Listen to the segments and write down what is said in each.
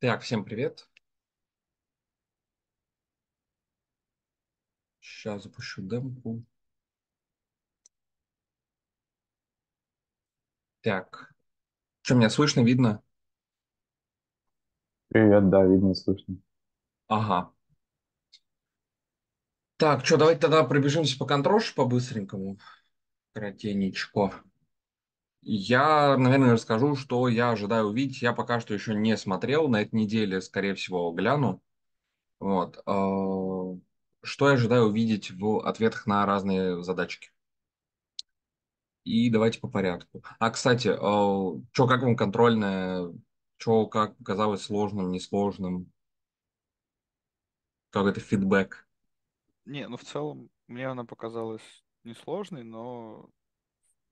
Так, всем привет. Сейчас запущу демку. Так. Что, меня слышно, видно? Привет, да, видно, слышно. Ага. Так, что, давайте тогда пробежимся по контроше по-быстренькому. Коротенечко. Я, наверное, расскажу, что я ожидаю увидеть. Я пока что еще не смотрел. На этой неделе, скорее всего, гляну. Вот. А, что я ожидаю увидеть в ответах на разные задачки? И давайте по порядку. А, кстати, а, что как вам контрольное? Что как показалось сложным, несложным? Как это фидбэк? Не, ну в целом мне она показалась несложной, но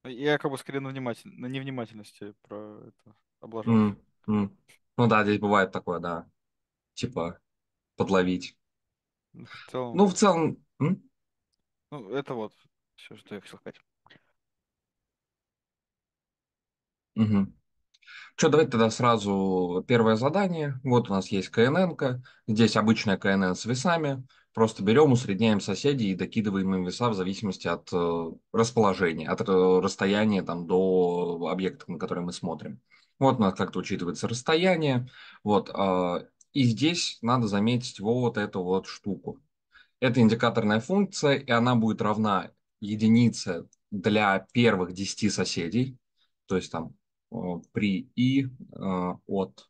Э, я как бы скорее на, вниматель... на невнимательности про это облажался. Mm, mm. Ну да, здесь бывает такое, да. Типа подловить. Ну, в целом... Ну, в целом... М? Ну, это вот все, что я хотел сказать. Угу. Что, давайте тогда сразу первое задание. Вот у нас есть КНН. -ка. Здесь обычная КНН с весами. Просто берем, усредняем соседей и докидываем им веса в зависимости от э, расположения, от э, расстояния там, до объекта, на который мы смотрим. Вот у нас как-то учитывается расстояние. Вот, а, и здесь надо заметить вот эту вот штуку. Это индикаторная функция, и она будет равна единице для первых 10 соседей. То есть там э, при i от,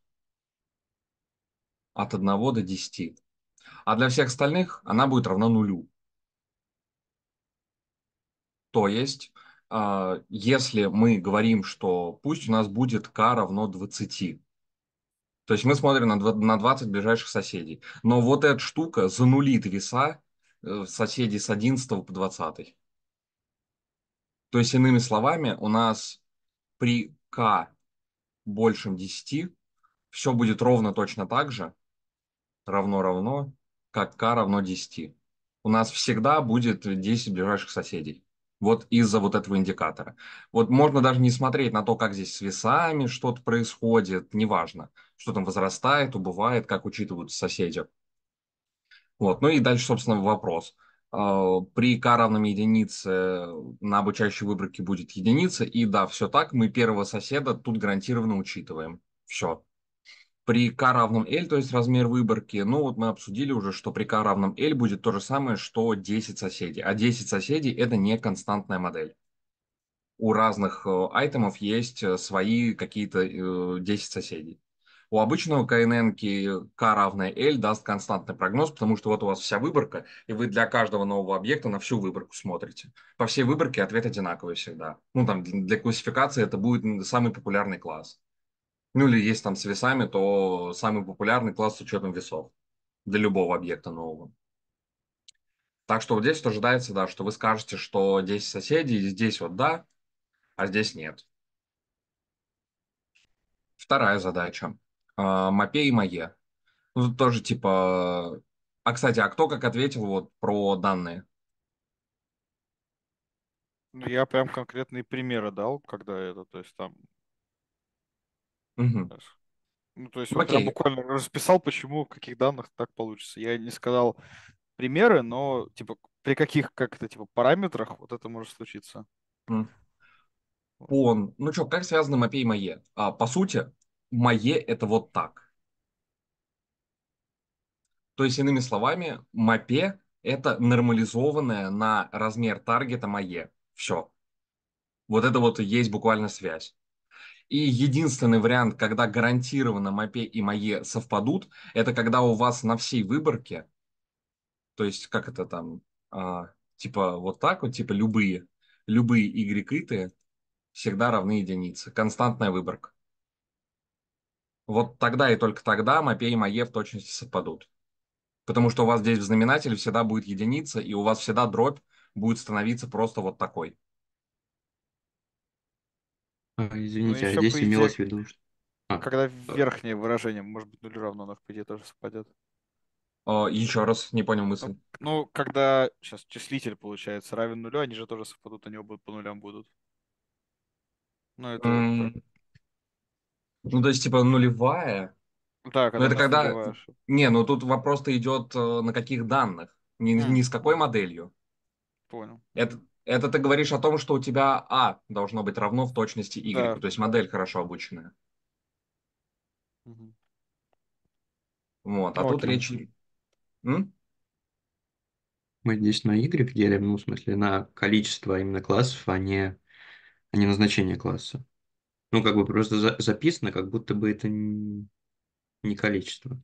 от 1 до 10 а для всех остальных она будет равна нулю. То есть, а, если мы говорим, что пусть у нас будет k равно 20, то есть мы смотрим на 20 ближайших соседей, но вот эта штука занулит веса э, соседей с 11 по 20. То есть, иными словами, у нас при k большем 10 все будет ровно точно так же, равно-равно, как k равно 10. У нас всегда будет 10 ближайших соседей. Вот из-за вот этого индикатора. Вот можно даже не смотреть на то, как здесь с весами что-то происходит, неважно, что там возрастает, убывает, как учитывают соседи. Вот. Ну и дальше, собственно, вопрос. А, при k равном единице на обучающей выборке будет единица, и да, все так, мы первого соседа тут гарантированно учитываем. Все при k равном L, то есть размер выборки, ну вот мы обсудили уже, что при k равном L будет то же самое, что 10 соседей. А 10 соседей это не константная модель. У разных э, айтемов есть э, свои какие-то 10 э, соседей. У обычного КНН k равное L даст константный прогноз, потому что вот у вас вся выборка, и вы для каждого нового объекта на всю выборку смотрите. По всей выборке ответ одинаковый всегда. Ну там для классификации это будет самый популярный класс. Ну или есть там с весами, то самый популярный класс с учетом весов для любого объекта нового. Так что вот здесь вот ожидается, да, что вы скажете, что 10 соседей, здесь вот да, а здесь нет. Вторая задача. А, Мапе и мое. Ну, тоже типа... А, кстати, а кто как ответил вот про данные? Ну, я прям конкретные примеры дал, когда это, то есть там Угу. Ну, то есть вот я буквально расписал, почему, каких данных так получится. Я не сказал примеры, но типа при каких как-то типа параметрах вот это может случиться. Mm. Он. Ну что, как связаны мапе и мае? А, по сути, мае это вот так. То есть, иными словами, мапе это нормализованное на размер таргета мае. Все. Вот это вот и есть буквально связь. И единственный вариант, когда гарантированно МАПЕ и МАЕ совпадут, это когда у вас на всей выборке, то есть как это там, а, типа вот так вот, типа любые, любые Y крытые всегда равны единице. Константная выборка. Вот тогда и только тогда МАПЕ и МАЕ в точности совпадут. Потому что у вас здесь в знаменателе всегда будет единица, и у вас всегда дробь будет становиться просто вот такой. А, ну, извините, а еще, здесь по имелось в виду, что... А. когда верхнее выражение, может быть, нулю равно, но по идее тоже совпадет. А, еще раз, не понял мысль. Ну, когда сейчас числитель получается равен нулю, они же тоже совпадут, они оба по нулям будут. Ну, это... Ну, то есть, типа, нулевая. Да, ну, когда. Ну, это когда. Не, ну тут вопрос-то идет э, на каких данных. Не, не с какой моделью. Понял. Это, это ты говоришь о том, что у тебя А должно быть равно в точности Y, да. то есть модель хорошо обученная. Угу. Вот, а ну, Окей. тут речь... М? Мы здесь на Y делим, ну, в смысле, на количество именно классов, а не, а не на значение класса. Ну, как бы просто за записано, как будто бы это не количество.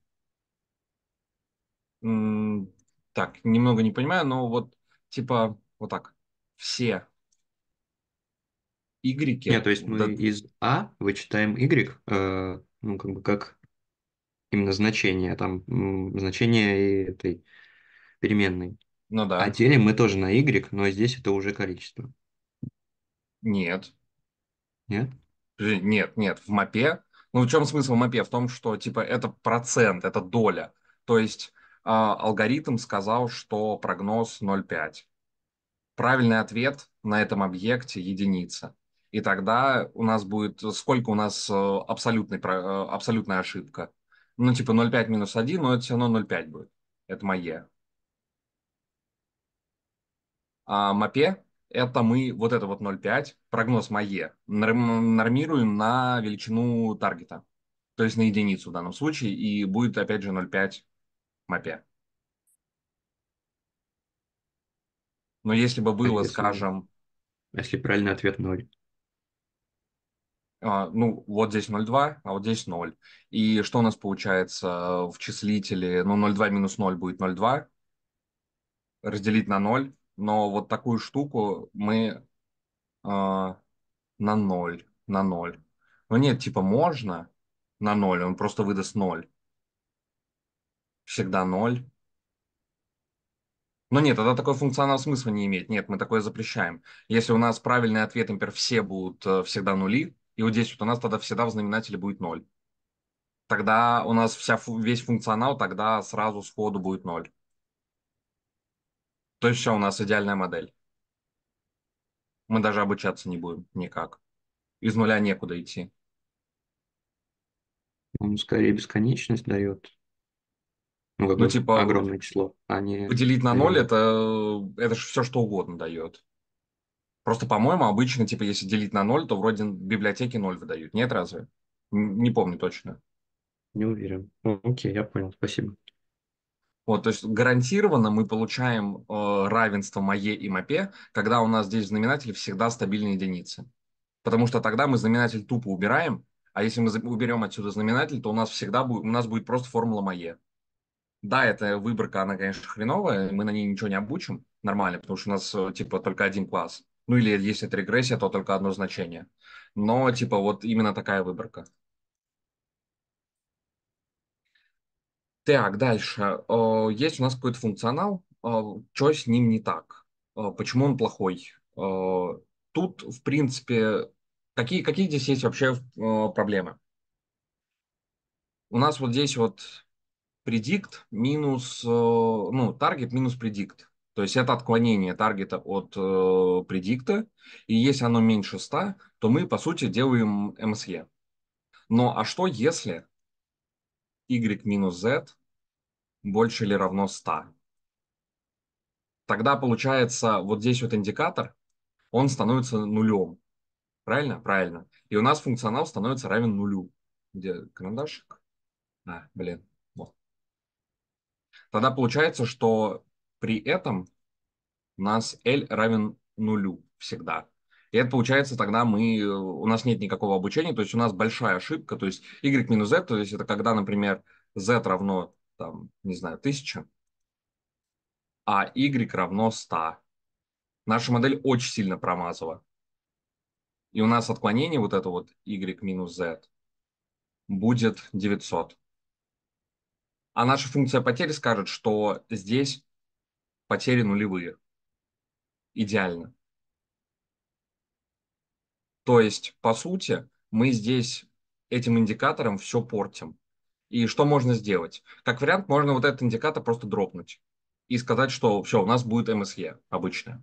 Так, немного не понимаю, но вот типа вот так все Y. Нет, то есть мы да. из А вычитаем Y, э, ну, как бы как именно значение, там значение этой переменной. Ну да. А делим мы тоже на Y, но здесь это уже количество. Нет. Нет? Нет, нет, в мапе. Ну, в чем смысл в мапе? В том, что, типа, это процент, это доля. То есть э, алгоритм сказал, что прогноз 0,5 правильный ответ на этом объекте единица. И тогда у нас будет, сколько у нас э, абсолютный, э, абсолютная ошибка. Ну, типа 0,5 минус 1, но это все равно 0,5 будет. Это мое. А мапе – это мы вот это вот 0,5, прогноз мое, нормируем на величину таргета. То есть на единицу в данном случае, и будет опять же 0,5 мапе. Но если бы было, если, скажем... Если правильный ответ 0. А, ну, вот здесь 0,2, а вот здесь 0. И что у нас получается в числителе? Ну, 0,2 минус 0 будет 0,2. Разделить на 0. Но вот такую штуку мы а, на 0. На 0. Ну, нет, типа можно на 0, он просто выдаст 0. Всегда 0. Но нет, тогда такой функционал смысла не имеет. Нет, мы такое запрещаем. Если у нас правильный ответ, например, все будут э, всегда нули, и вот здесь вот у нас тогда всегда в знаменателе будет ноль. Тогда у нас вся, весь функционал тогда сразу сходу будет ноль. То есть все, у нас идеальная модель. Мы даже обучаться не будем никак. Из нуля некуда идти. Он скорее бесконечность дает. Ну, какое ну, типа, огромное число, а не... Поделить на ноль, это, э, это же все, что угодно дает. Просто, по-моему, обычно, типа, если делить на ноль, то вроде библиотеки ноль выдают. Нет, разве? Не помню точно. Не уверен. О, ну, окей, я понял, спасибо. Вот, то есть гарантированно мы получаем э, равенство мое и мопе, когда у нас здесь в знаменателе всегда стабильные единицы. Потому что тогда мы знаменатель тупо убираем, а если мы уберем отсюда знаменатель, то у нас всегда будет, у нас будет просто формула мое. Да, эта выборка, она, конечно, хреновая, мы на ней ничего не обучим нормально, потому что у нас, э, типа, только один класс. Ну или если это регрессия, то только одно значение. Но, типа, вот именно такая выборка. Так, дальше. Э, есть у нас какой-то функционал, э, что с ним не так, почему он плохой. Тут, в принципе, какие, какие здесь есть вообще проблемы? У нас вот здесь вот предикт минус, э, ну, таргет минус предикт. То есть это отклонение таргета от э, предикта, и если оно меньше 100, то мы, по сути, делаем МСЕ. Но а что если y минус z больше или равно 100? Тогда получается вот здесь вот индикатор, он становится нулем. Правильно? Правильно. И у нас функционал становится равен нулю. Где карандашик? А, блин. Тогда получается, что при этом у нас L равен нулю всегда. И это получается, тогда мы, у нас нет никакого обучения, то есть у нас большая ошибка, то есть y минус z, то есть это когда, например, z равно, там, не знаю, 1000, а y равно 100. Наша модель очень сильно промазала. И у нас отклонение вот это вот y минус z будет 900. А наша функция потери скажет, что здесь потери нулевые. Идеально. То есть, по сути, мы здесь этим индикатором все портим. И что можно сделать? Как вариант, можно вот этот индикатор просто дропнуть и сказать, что все, у нас будет MSE обычное.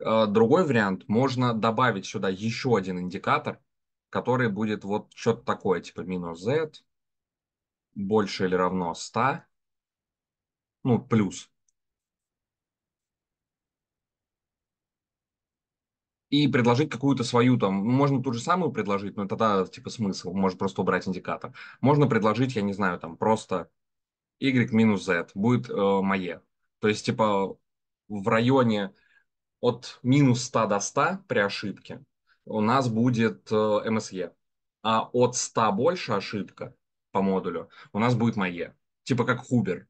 Э, другой вариант, можно добавить сюда еще один индикатор, который будет вот что-то такое, типа минус Z, больше или равно 100, ну, плюс. И предложить какую-то свою там, можно ту же самую предложить, но тогда типа смысл, может просто убрать индикатор. Можно предложить, я не знаю, там просто y минус z будет э, мое. То есть типа в районе от минус 100 до 100 при ошибке у нас будет э, MSE. А от 100 больше ошибка по модулю, у нас будет мое. Типа как Хубер,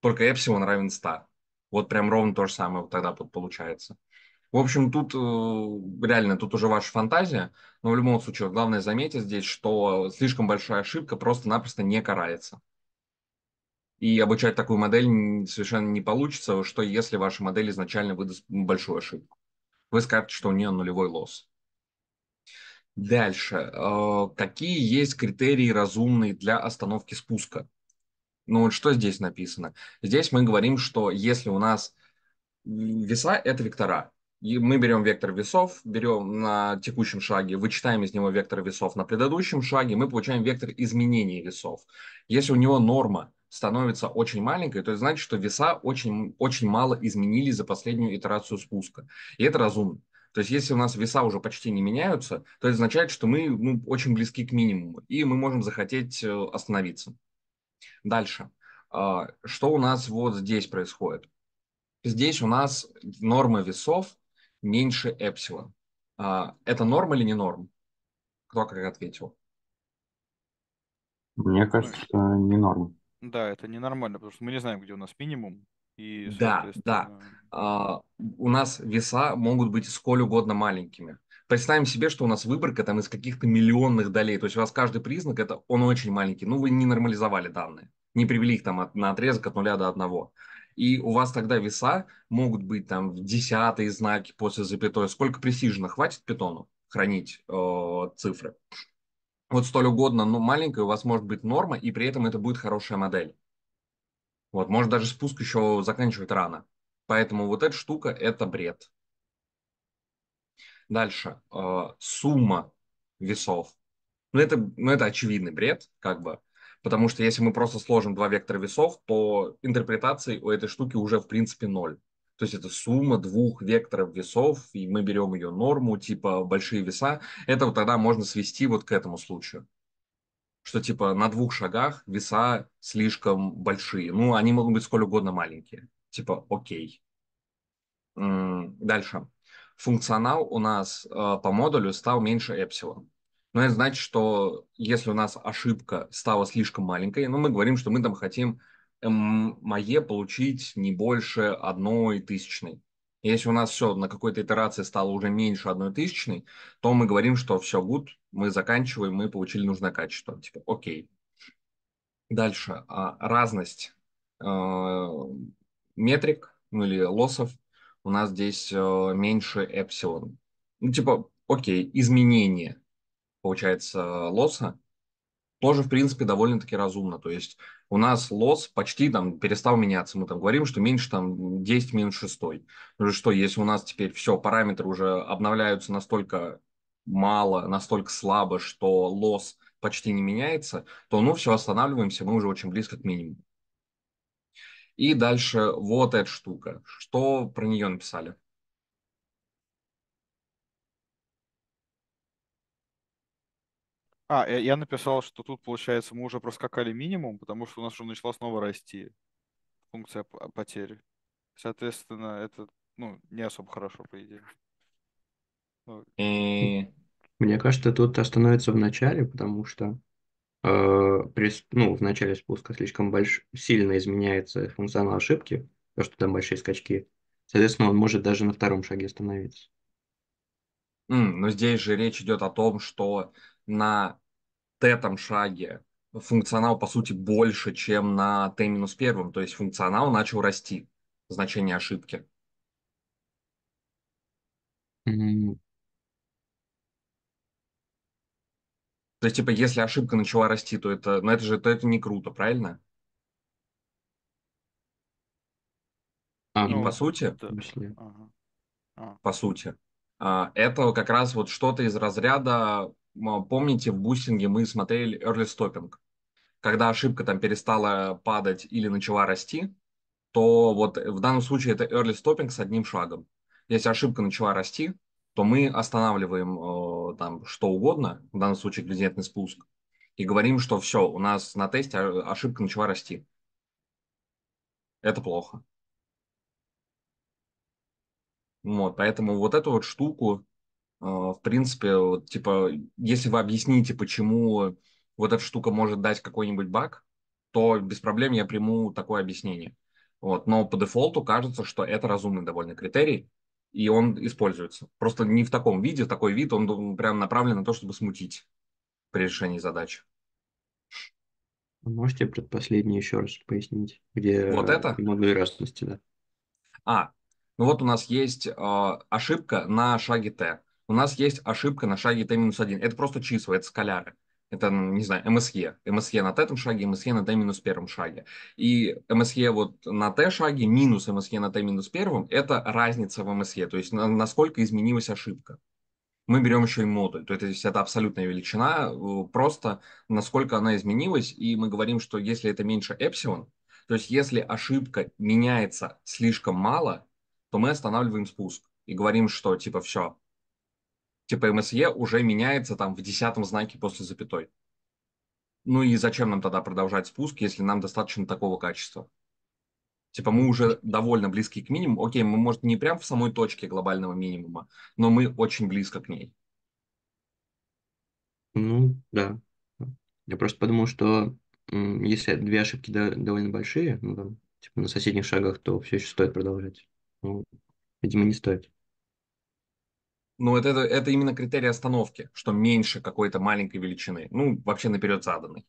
только эпсилон равен 100. Вот прям ровно то же самое вот тогда получается. В общем, тут э, реально, тут уже ваша фантазия, но в любом случае, главное заметить здесь, что слишком большая ошибка просто-напросто не карается. И обучать такую модель совершенно не получится, что если ваша модель изначально выдаст большую ошибку. Вы скажете, что у нее нулевой лосс. Дальше. Э, какие есть критерии разумные для остановки спуска? Ну вот что здесь написано? Здесь мы говорим, что если у нас веса – это вектора, и мы берем вектор весов, берем на текущем шаге, вычитаем из него вектор весов на предыдущем шаге, мы получаем вектор изменения весов. Если у него норма становится очень маленькой, то это значит, что веса очень, очень мало изменились за последнюю итерацию спуска. И это разумно. То есть если у нас веса уже почти не меняются, то это означает, что мы ну, очень близки к минимуму, и мы можем захотеть э, остановиться. Дальше. А, что у нас вот здесь происходит? Здесь у нас норма весов меньше эпсилон. А, это норм или не норм? Кто как ответил? Мне кажется, что не норм. Да, это ненормально, потому что мы не знаем, где у нас минимум, и да, да. А, у нас веса могут быть сколь угодно маленькими. Представим себе, что у нас выборка там из каких-то миллионных долей. То есть у вас каждый признак, это он очень маленький. Ну, вы не нормализовали данные, не привели их там от, на отрезок от нуля до одного. И у вас тогда веса могут быть там в десятые знаки после запятой. Сколько пресижно хватит питону хранить э, цифры? Вот столь угодно, но маленькая у вас может быть норма, и при этом это будет хорошая модель. Вот, может, даже спуск еще заканчивать рано. Поэтому вот эта штука – это бред. Дальше. А, сумма весов. Ну это, ну, это очевидный бред, как бы. Потому что если мы просто сложим два вектора весов, то интерпретации у этой штуки уже, в принципе, ноль. То есть это сумма двух векторов весов, и мы берем ее норму, типа большие веса. Это вот тогда можно свести вот к этому случаю что типа на двух шагах веса слишком большие. Ну, они могут быть сколь угодно маленькие. Типа, окей. Дальше. Функционал у нас э, по модулю стал меньше эпсилон. Но это значит, что если у нас ошибка стала слишком маленькой, ну, мы говорим, что мы там хотим мое получить не больше одной тысячной. Если у нас все на какой-то итерации стало уже меньше одной тысячной, то мы говорим, что все, good, мы заканчиваем, мы получили нужное качество. Типа, окей. Дальше. А, разность э, метрик, ну или лоссов, у нас здесь э, меньше эпсилон. Ну, типа, окей, изменение, получается, лосса тоже, в принципе, довольно-таки разумно. То есть у нас лосс почти там перестал меняться. Мы там говорим, что меньше там 10 минус 6. Ну что, если у нас теперь все, параметры уже обновляются настолько мало, настолько слабо, что лосс почти не меняется, то ну все, останавливаемся, мы уже очень близко к минимуму. И дальше вот эта штука. Что про нее написали? А, э, я написал, что тут, получается, мы уже проскакали минимум, потому что у нас уже начала снова расти функция а, потерь. Соответственно, это ну, не особо хорошо, по идее. Но... Ну, Мне кажется, тут остановится в начале, потому что э, при, ну, в начале спуска слишком больш... сильно изменяется функционал ошибки, потому что там большие скачки. Соответственно, он может даже на втором шаге остановиться. Mm, но здесь же речь идет о том, что на этом шаге функционал, по сути, больше, чем на t-1, то есть функционал начал расти, значение ошибки. Mm-hmm. То есть, типа, если ошибка начала расти, то это, ну, это же, то это не круто, правильно? А, И по ну, сути, это... Ага. А. по сути, а, это как раз вот что-то из разряда помните, в бустинге мы смотрели early stopping. Когда ошибка там перестала падать или начала расти, то вот в данном случае это early stopping с одним шагом. Если ошибка начала расти, то мы останавливаем э, там что угодно, в данном случае градиентный спуск, и говорим, что все, у нас на тесте ошибка начала расти. Это плохо. Вот, поэтому вот эту вот штуку а, в принципе, вот, типа, если вы объясните, почему вот эта штука может дать какой-нибудь баг, то без проблем я приму такое объяснение. Вот. Но по дефолту кажется, что это разумный довольно критерий, и он используется. Просто не в таком виде, такой вид, он ну, прям направлен на то, чтобы смутить при решении задач. А можете предпоследний еще раз пояснить, где вот это? модуль да? А, ну вот у нас есть э, ошибка на шаге Т у нас есть ошибка на шаге t-1. Это просто числа, это скаляры. Это, не знаю, MSE. MSE на t шаге, MSE на t-1 шаге. И MSE вот на t шаге минус MSE на t-1 – это разница в MSE, то есть насколько изменилась ошибка. Мы берем еще и модуль, то есть это абсолютная величина, э, просто насколько она изменилась, и мы говорим, что если это меньше эпсилон, то есть если ошибка меняется слишком мало, то мы останавливаем спуск и говорим, что типа все, типа MSE уже меняется там в десятом знаке после запятой. Ну и зачем нам тогда продолжать спуск, если нам достаточно такого качества? Типа мы уже довольно близки к минимуму. Окей, мы, может, не прям в самой точке глобального минимума, но мы очень близко к ней. Ну, да. Я просто подумал, что если две ошибки довольно большие, ну, там, типа на соседних шагах, то все еще стоит продолжать. Ну, видимо, не стоит. Ну, это, это именно критерий остановки, что меньше какой-то маленькой величины. Ну, вообще наперед заданный.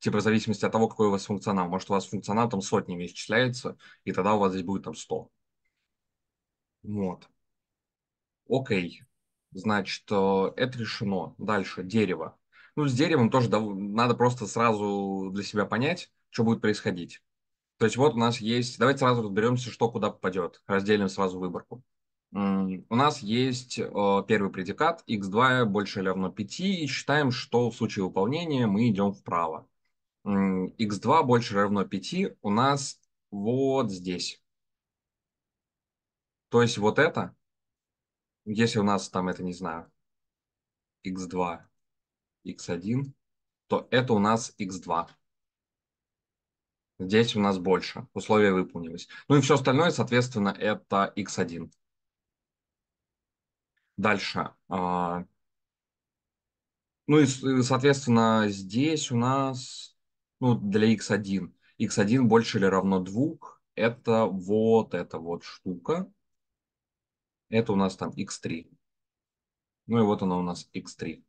Типа в зависимости от того, какой у вас функционал. Может, у вас функционал там сотнями исчисляется, и тогда у вас здесь будет там 100. Вот. Окей. Значит, э, это решено. Дальше, дерево. Ну, с деревом тоже дов... надо просто сразу для себя понять, что будет происходить. То есть вот у нас есть... Давайте сразу разберемся, что куда попадет. Разделим сразу выборку у нас есть э, первый предикат x2 больше или равно 5, и считаем, что в случае выполнения мы идем вправо. x2 больше или равно 5 у нас вот здесь. То есть вот это, если у нас там это, не знаю, x2, x1, то это у нас x2. Здесь у нас больше, условие выполнилось. Ну и все остальное, соответственно, это x1. Дальше. А, ну и, соответственно, здесь у нас ну, для x1. x1 больше или равно 2. Это вот эта вот штука. Это у нас там x3. Ну и вот она у нас x3.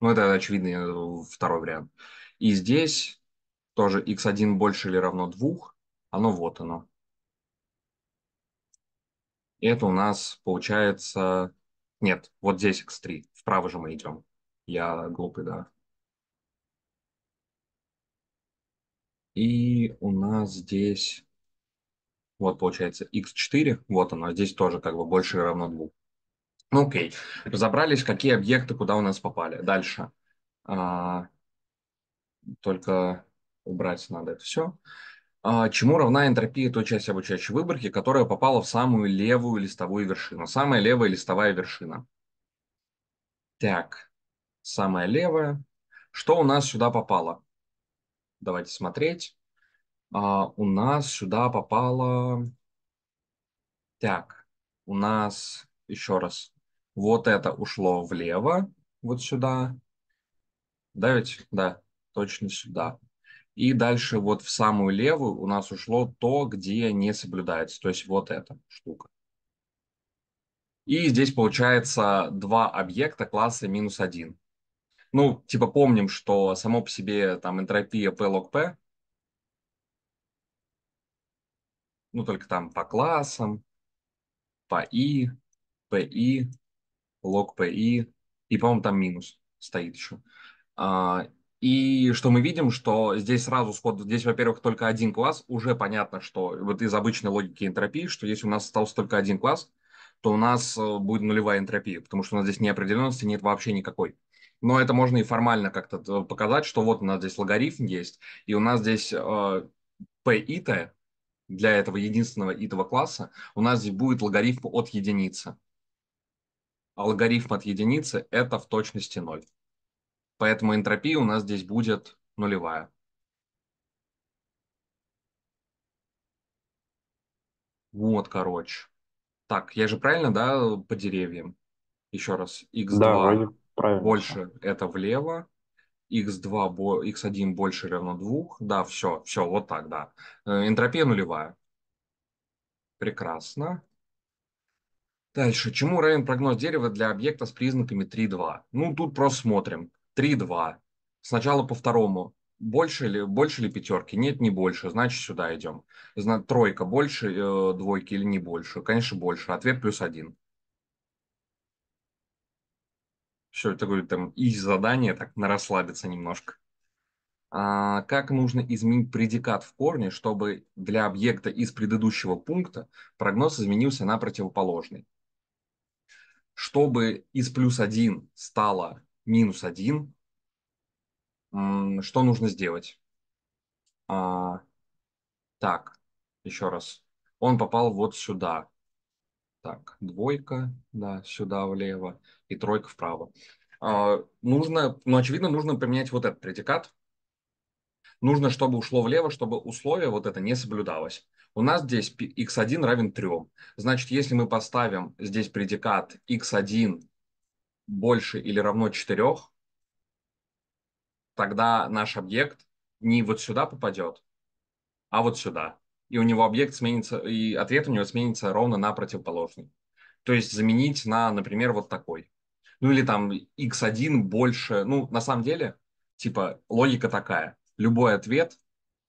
Ну это очевидный э, второй вариант. И здесь тоже x1 больше или равно 2. Оно вот оно. Это у нас получается нет, вот здесь x3. Вправо же мы идем. Я глупый, да. И у нас здесь, вот получается x4, вот оно, а здесь тоже как бы больше равно 2. Ну окей, разобрались, какие объекты куда у нас попали. Дальше. А, только убрать надо это все. А, чему равна энтропия той части обучающей выборки, которая попала в самую левую листовую вершину. Самая левая листовая вершина. Так, самая левая. Что у нас сюда попало? Давайте смотреть. А, у нас сюда попало... Так, у нас еще раз. Вот это ушло влево, вот сюда. Да ведь? Да, точно сюда. И дальше вот в самую левую у нас ушло то, где не соблюдается, то есть вот эта штука. И здесь получается два объекта класса минус один. Ну, типа помним, что само по себе там энтропия P log P, ну только там по классам, по I, PI, log PI, и, по-моему, там минус стоит еще. А, и что мы видим, что здесь сразу сход, здесь, во-первых, только один класс, уже понятно, что вот из обычной логики энтропии, что если у нас остался только один класс, то у нас э, будет нулевая энтропия, потому что у нас здесь неопределенности нет вообще никакой. Но это можно и формально как-то э, показать, что вот у нас здесь логарифм есть, и у нас здесь э, p ита для этого единственного итого класса, у нас здесь будет логарифм от единицы. А логарифм от единицы – это в точности 0 поэтому энтропия у нас здесь будет нулевая. Вот, короче. Так, я же правильно, да, по деревьям? Еще раз, x2 да, вроде правильно. больше, это влево, x2, x1 больше равно 2, да, все, все, вот так, да. Э, энтропия нулевая. Прекрасно. Дальше. Чему равен прогноз дерева для объекта с признаками 3,2? Ну, тут просто смотрим. 3-2. Сначала по второму. Больше или, больше ли пятерки? Нет, не больше. Значит, сюда идем. Зна тройка больше э, двойки или не больше? Конечно, больше. Ответ плюс один. Все, это говорит там и задание, так на расслабиться немножко. А, как нужно изменить предикат в корне, чтобы для объекта из предыдущего пункта прогноз изменился на противоположный? Чтобы из плюс один стало минус один. что нужно сделать? А, так, еще раз. Он попал вот сюда. Так, двойка, да, сюда влево и тройка вправо. А, нужно, ну, очевидно, нужно применять вот этот предикат. Нужно, чтобы ушло влево, чтобы условие вот это не соблюдалось. У нас здесь x1 равен 3. Значит, если мы поставим здесь предикат x1 больше или равно 4, тогда наш объект не вот сюда попадет, а вот сюда. И у него объект сменится, и ответ у него сменится ровно на противоположный. То есть заменить на, например, вот такой. Ну или там x1 больше. Ну, на самом деле, типа, логика такая. Любой ответ,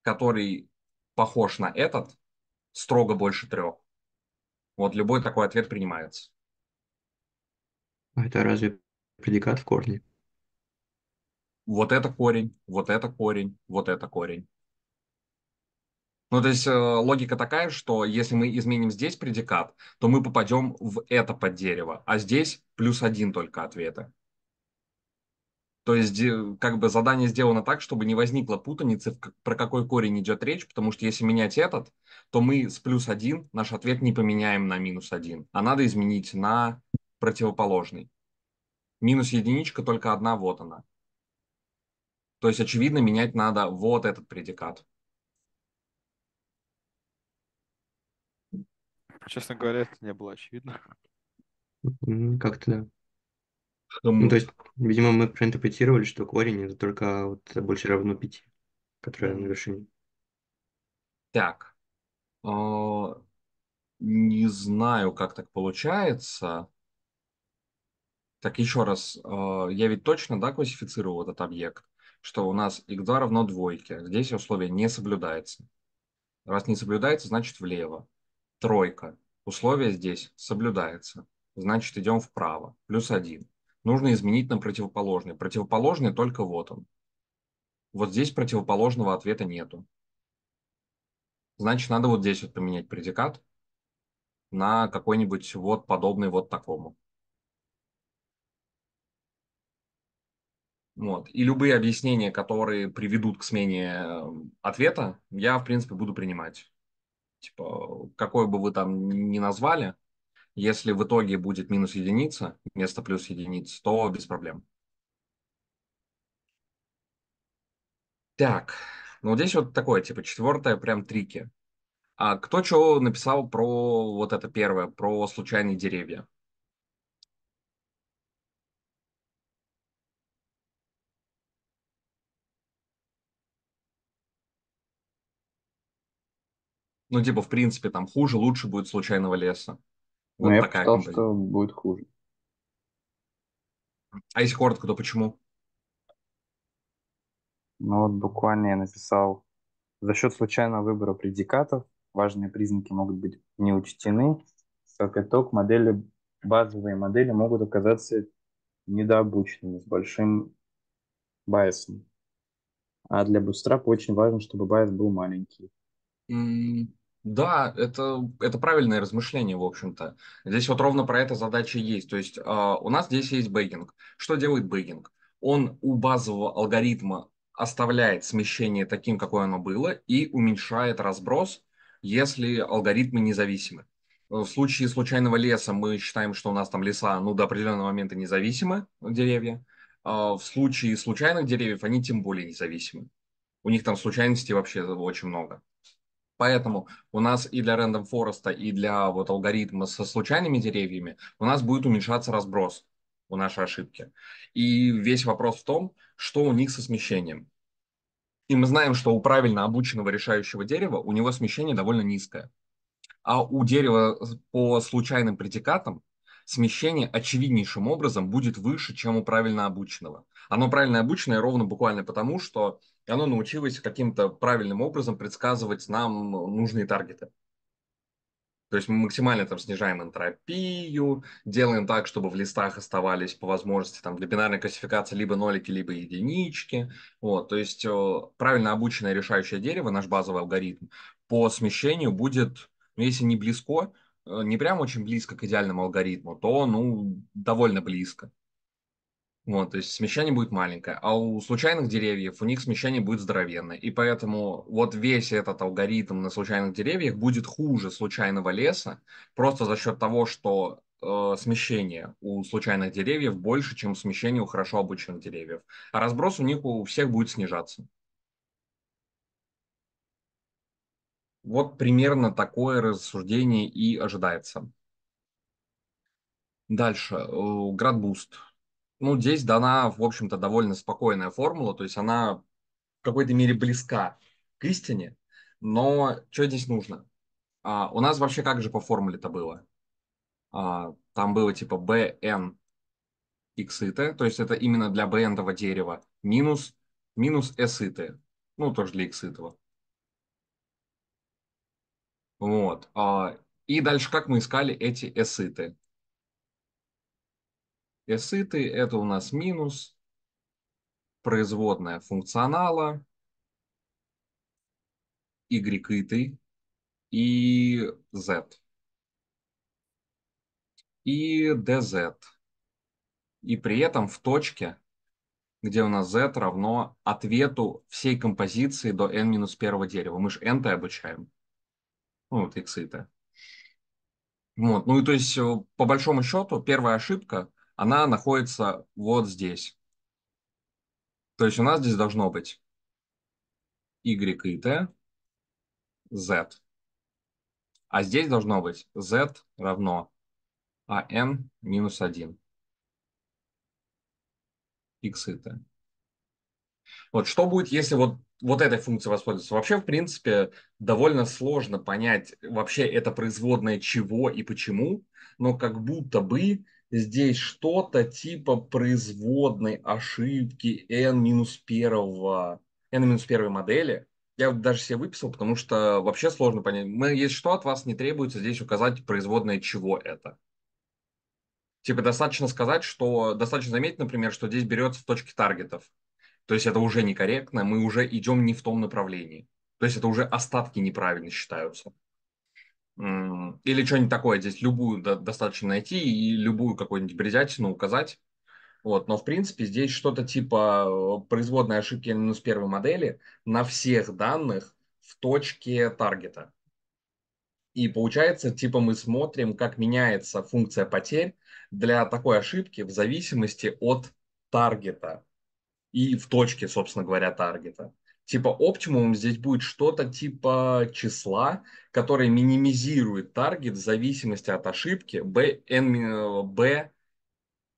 который похож на этот, строго больше трех. Вот любой такой ответ принимается. А это разве предикат в корне? Вот это корень, вот это корень, вот это корень. Ну, то есть э, логика такая, что если мы изменим здесь предикат, то мы попадем в это под дерево, а здесь плюс один только ответа. То есть э, как бы задание сделано так, чтобы не возникло путаницы, про какой корень идет речь, потому что если менять этот, то мы с плюс один наш ответ не поменяем на минус один, а надо изменить на противоположный. Минус единичка, только одна, вот она. То есть, очевидно, менять надо вот этот предикат. Честно говоря, это не было очевидно. Как-то да. Хм. Ну, то есть, видимо, мы проинтерпретировали, что корень это только вот больше равно 5, которая на вершине. Так. А, не знаю, как так получается. Так, еще раз, э, я ведь точно, да, классифицировал этот объект, что у нас x2 равно двойке. Здесь условие не соблюдается. Раз не соблюдается, значит влево. Тройка. Условие здесь соблюдается. Значит, идем вправо. Плюс один. Нужно изменить на противоположный. Противоположный только вот он. Вот здесь противоположного ответа нету. Значит, надо вот здесь вот поменять предикат на какой-нибудь вот подобный вот такому. Вот. И любые объяснения, которые приведут к смене эм, ответа, я, в принципе, буду принимать. Типа, какое бы вы там ни назвали, если в итоге будет минус единица вместо плюс единицы, то без проблем. Так, ну вот здесь вот такое, типа, четвертое прям трики. А кто что написал про вот это первое, про случайные деревья? Ну, типа, в принципе, там хуже, лучше будет случайного леса. Вот Но ну, такая сказал, компания. что будет хуже. А если коротко, то почему? Ну вот буквально я написал, за счет случайного выбора предикатов важные признаки могут быть не учтены, как итог модели, базовые модели могут оказаться недообученными, с большим байсом. А для Bootstrap очень важно, чтобы байс был маленький. Да, это, это правильное размышление, в общем-то. Здесь вот ровно про это задача есть. То есть э, у нас здесь есть бейгинг. Что делает бейгинг? Он у базового алгоритма оставляет смещение таким, какое оно было, и уменьшает разброс, если алгоритмы независимы. В случае случайного леса мы считаем, что у нас там леса ну, до определенного момента независимы, деревья. Э, в случае случайных деревьев они тем более независимы. У них там случайностей вообще очень много. Поэтому у нас и для Random Forest, и для вот алгоритма со случайными деревьями у нас будет уменьшаться разброс у нашей ошибки. И весь вопрос в том, что у них со смещением. И мы знаем, что у правильно обученного решающего дерева у него смещение довольно низкое. А у дерева по случайным предикатам смещение очевиднейшим образом будет выше, чем у правильно обученного. Оно правильно обученное ровно буквально потому, что оно научилось каким-то правильным образом предсказывать нам нужные таргеты. То есть мы максимально там снижаем энтропию, делаем так, чтобы в листах оставались по возможности там для бинарной классификации либо нолики, либо единички. Вот, то есть э, правильно обученное решающее дерево, наш базовый алгоритм, по смещению будет, ну, если не близко, э, не прям очень близко к идеальному алгоритму, то ну довольно близко. Вот, то есть смещение будет маленькое, а у случайных деревьев у них смещение будет здоровенное. И поэтому вот весь этот алгоритм на случайных деревьях будет хуже случайного леса, просто за счет того, что э, смещение у случайных деревьев больше, чем смещение у хорошо обученных деревьев. А разброс у них у всех будет снижаться. Вот примерно такое рассуждение и ожидается. Дальше. Э, градбуст ну, здесь дана, в общем-то, довольно спокойная формула, то есть она в какой-то мере близка к истине, но что здесь нужно? А, у нас вообще как же по формуле-то было? А, там было типа bn x и t, то есть это именно для бендового дерева, минус, минус s и t, ну, тоже для x и t. Вот. А, и дальше как мы искали эти s и t? и сытый. Это у нас минус производная функционала y итой и z. И dz. И при этом в точке, где у нас z равно ответу всей композиции до n-1 дерева. Мы же n-то обучаем. Ну, вот x-то. Вот. Ну и то есть, э, по большому счету, первая ошибка она находится вот здесь. То есть у нас здесь должно быть y и t, z. А здесь должно быть z равно а n минус 1. x и t. Вот что будет, если вот, вот этой функцией воспользоваться? Вообще, в принципе, довольно сложно понять, вообще это производное чего и почему, но как будто бы здесь что-то типа производной ошибки n-1, n-1 модели. Я даже себе выписал, потому что вообще сложно понять. Мы, если что, от вас не требуется здесь указать производное чего это. Типа достаточно сказать, что... Достаточно заметить, например, что здесь берется в точке таргетов. То есть это уже некорректно, мы уже идем не в том направлении. То есть это уже остатки неправильно считаются или что-нибудь такое, здесь любую да, достаточно найти и любую какую-нибудь бредятину указать. Вот, но в принципе здесь что-то типа э, производной ошибки минус первой модели на всех данных в точке таргета. И получается, типа мы смотрим, как меняется функция потерь для такой ошибки в зависимости от таргета и в точке, собственно говоря, таргета. Типа оптимум здесь будет что-то типа числа, которое минимизирует таргет в зависимости от ошибки b, n, b,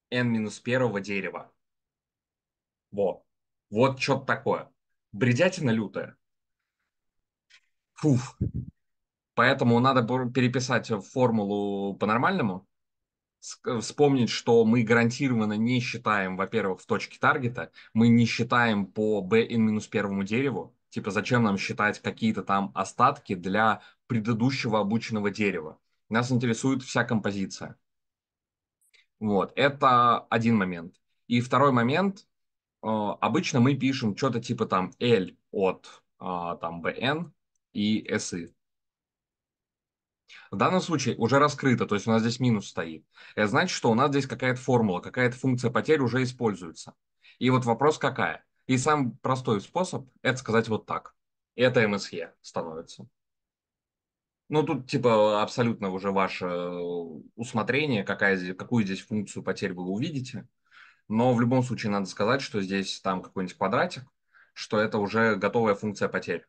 n минус первого дерева. Во. Вот что-то такое. Бредятина лютая. Фуф. Поэтому надо переписать формулу по-нормальному вспомнить, что мы гарантированно не считаем, во-первых, в точке таргета, мы не считаем по bn первому дереву, типа зачем нам считать какие-то там остатки для предыдущего обученного дерева. Нас интересует вся композиция. Вот, это один момент. И второй момент, э, обычно мы пишем что-то типа там L от а, там BN и SI. В данном случае уже раскрыто, то есть у нас здесь минус стоит. Это значит, что у нас здесь какая-то формула, какая-то функция потерь уже используется. И вот вопрос какая? И самый простой способ – это сказать вот так. Это MSE становится. Ну, тут, типа, абсолютно уже ваше э, усмотрение, какая, какую здесь функцию потерь вы увидите. Но в любом случае надо сказать, что здесь там какой-нибудь квадратик, что это уже готовая функция потерь.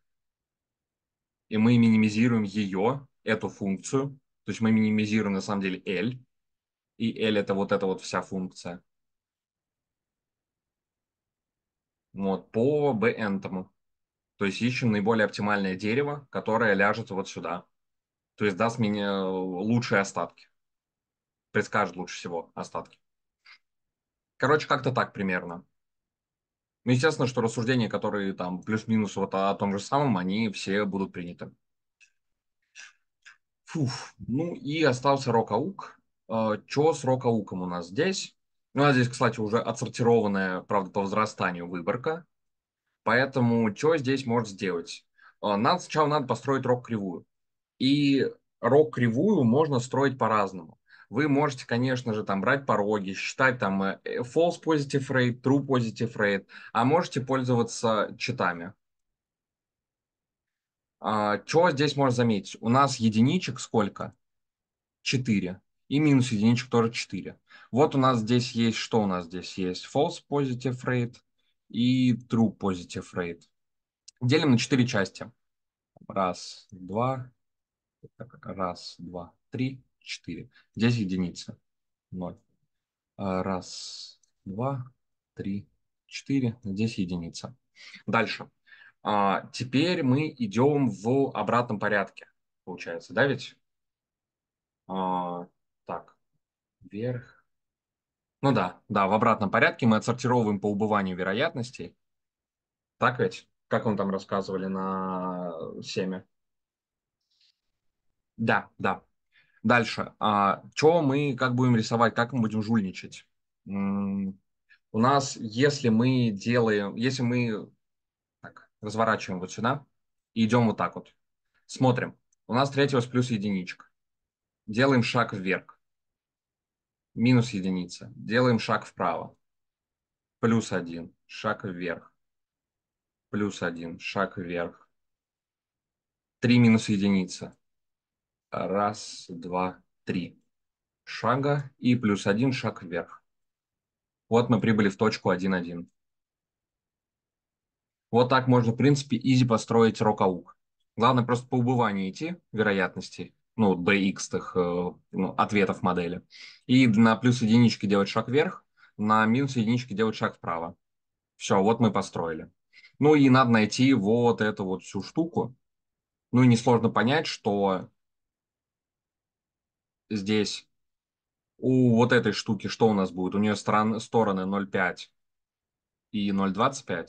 И мы минимизируем ее эту функцию, то есть мы минимизируем на самом деле L, и L это вот эта вот вся функция. Вот, по b -энтому. То есть ищем наиболее оптимальное дерево, которое ляжет вот сюда. То есть даст мне э, лучшие остатки. Предскажет лучше всего остатки. Короче, как-то так примерно. Ну, естественно, что рассуждения, которые там плюс-минус вот о том же самом, они все будут приняты. Фуф. Ну и остался рок-аук. Э, что с рок-ауком у нас здесь? Ну, у нас здесь, кстати, уже отсортированная, правда, по возрастанию выборка. Поэтому что здесь может сделать? Э, Нам сначала надо построить рок-кривую. И рок-кривую можно строить по-разному. Вы можете, конечно же, там брать пороги, считать там э, false positive rate, true positive rate, а можете пользоваться читами. А, что здесь можно заметить? У нас единичек сколько? 4. И минус единичек тоже 4. Вот у нас здесь есть, что у нас здесь есть? False positive rate и true positive rate. Делим на 4 части. Раз, два, раз, два, три, четыре. Здесь единица. Ноль. А, раз, два, три, четыре. Здесь единица. Дальше. А, теперь мы идем в обратном порядке, получается, да ведь? А, так, вверх. Ну да, да, в обратном порядке мы отсортировываем по убыванию вероятностей. Так ведь? Как вам там рассказывали на э, семе? Да, да. Дальше. А, что мы, как будем рисовать, как мы будем жульничать? У нас, если мы делаем, если мы разворачиваем вот сюда и идем вот так вот. Смотрим. У нас третьего с плюс единичка. Делаем шаг вверх. Минус единица. Делаем шаг вправо. Плюс один. Шаг вверх. Плюс один. Шаг вверх. Три минус единица. Раз, два, три. Шага и плюс один шаг вверх. Вот мы прибыли в точку 1-1. Вот так можно, в принципе, изи построить рокаук. Главное просто по убыванию идти, вероятности, ну, bx-ых э, ну, ответов модели. И на плюс единички делать шаг вверх, на минус единички делать шаг вправо. Все, вот мы построили. Ну и надо найти вот эту вот всю штуку. Ну и несложно понять, что здесь у вот этой штуки что у нас будет? У нее сторон, стороны 0,5 и 0,25.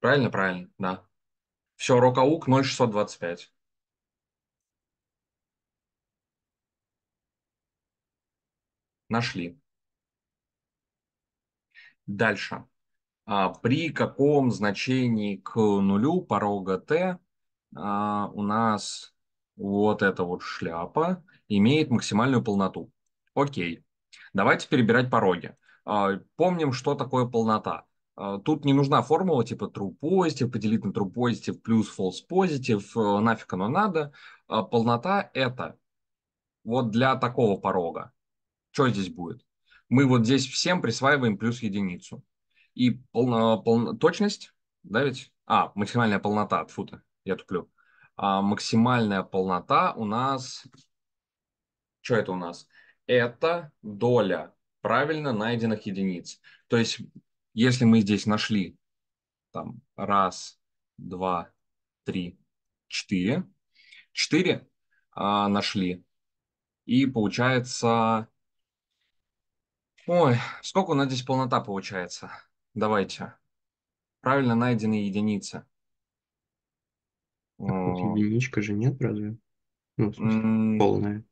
Правильно, правильно, да. Все, Рокаук 0625. Нашли. Дальше. А, при каком значении к нулю порога Т а, у нас вот эта вот шляпа имеет максимальную полноту? Окей. Давайте перебирать пороги. А, помним, что такое полнота. А, тут не нужна формула типа true positive, поделить на true positive плюс false positive, э, нафиг оно надо. А полнота это вот для такого порога. Что здесь будет? Мы вот здесь всем присваиваем плюс единицу. И полно, полно, точность, да ведь? А, максимальная полнота, тьфу -то, я туплю. А максимальная полнота у нас... Что это у нас? Это доля правильно найденных единиц. То есть если мы здесь нашли там раз, два, три, четыре, четыре а, нашли, и получается... Ой, сколько у нас здесь полнота получается? Давайте. Правильно найдены единицы. А единичка же нет, разве? Ну, смысле, полная.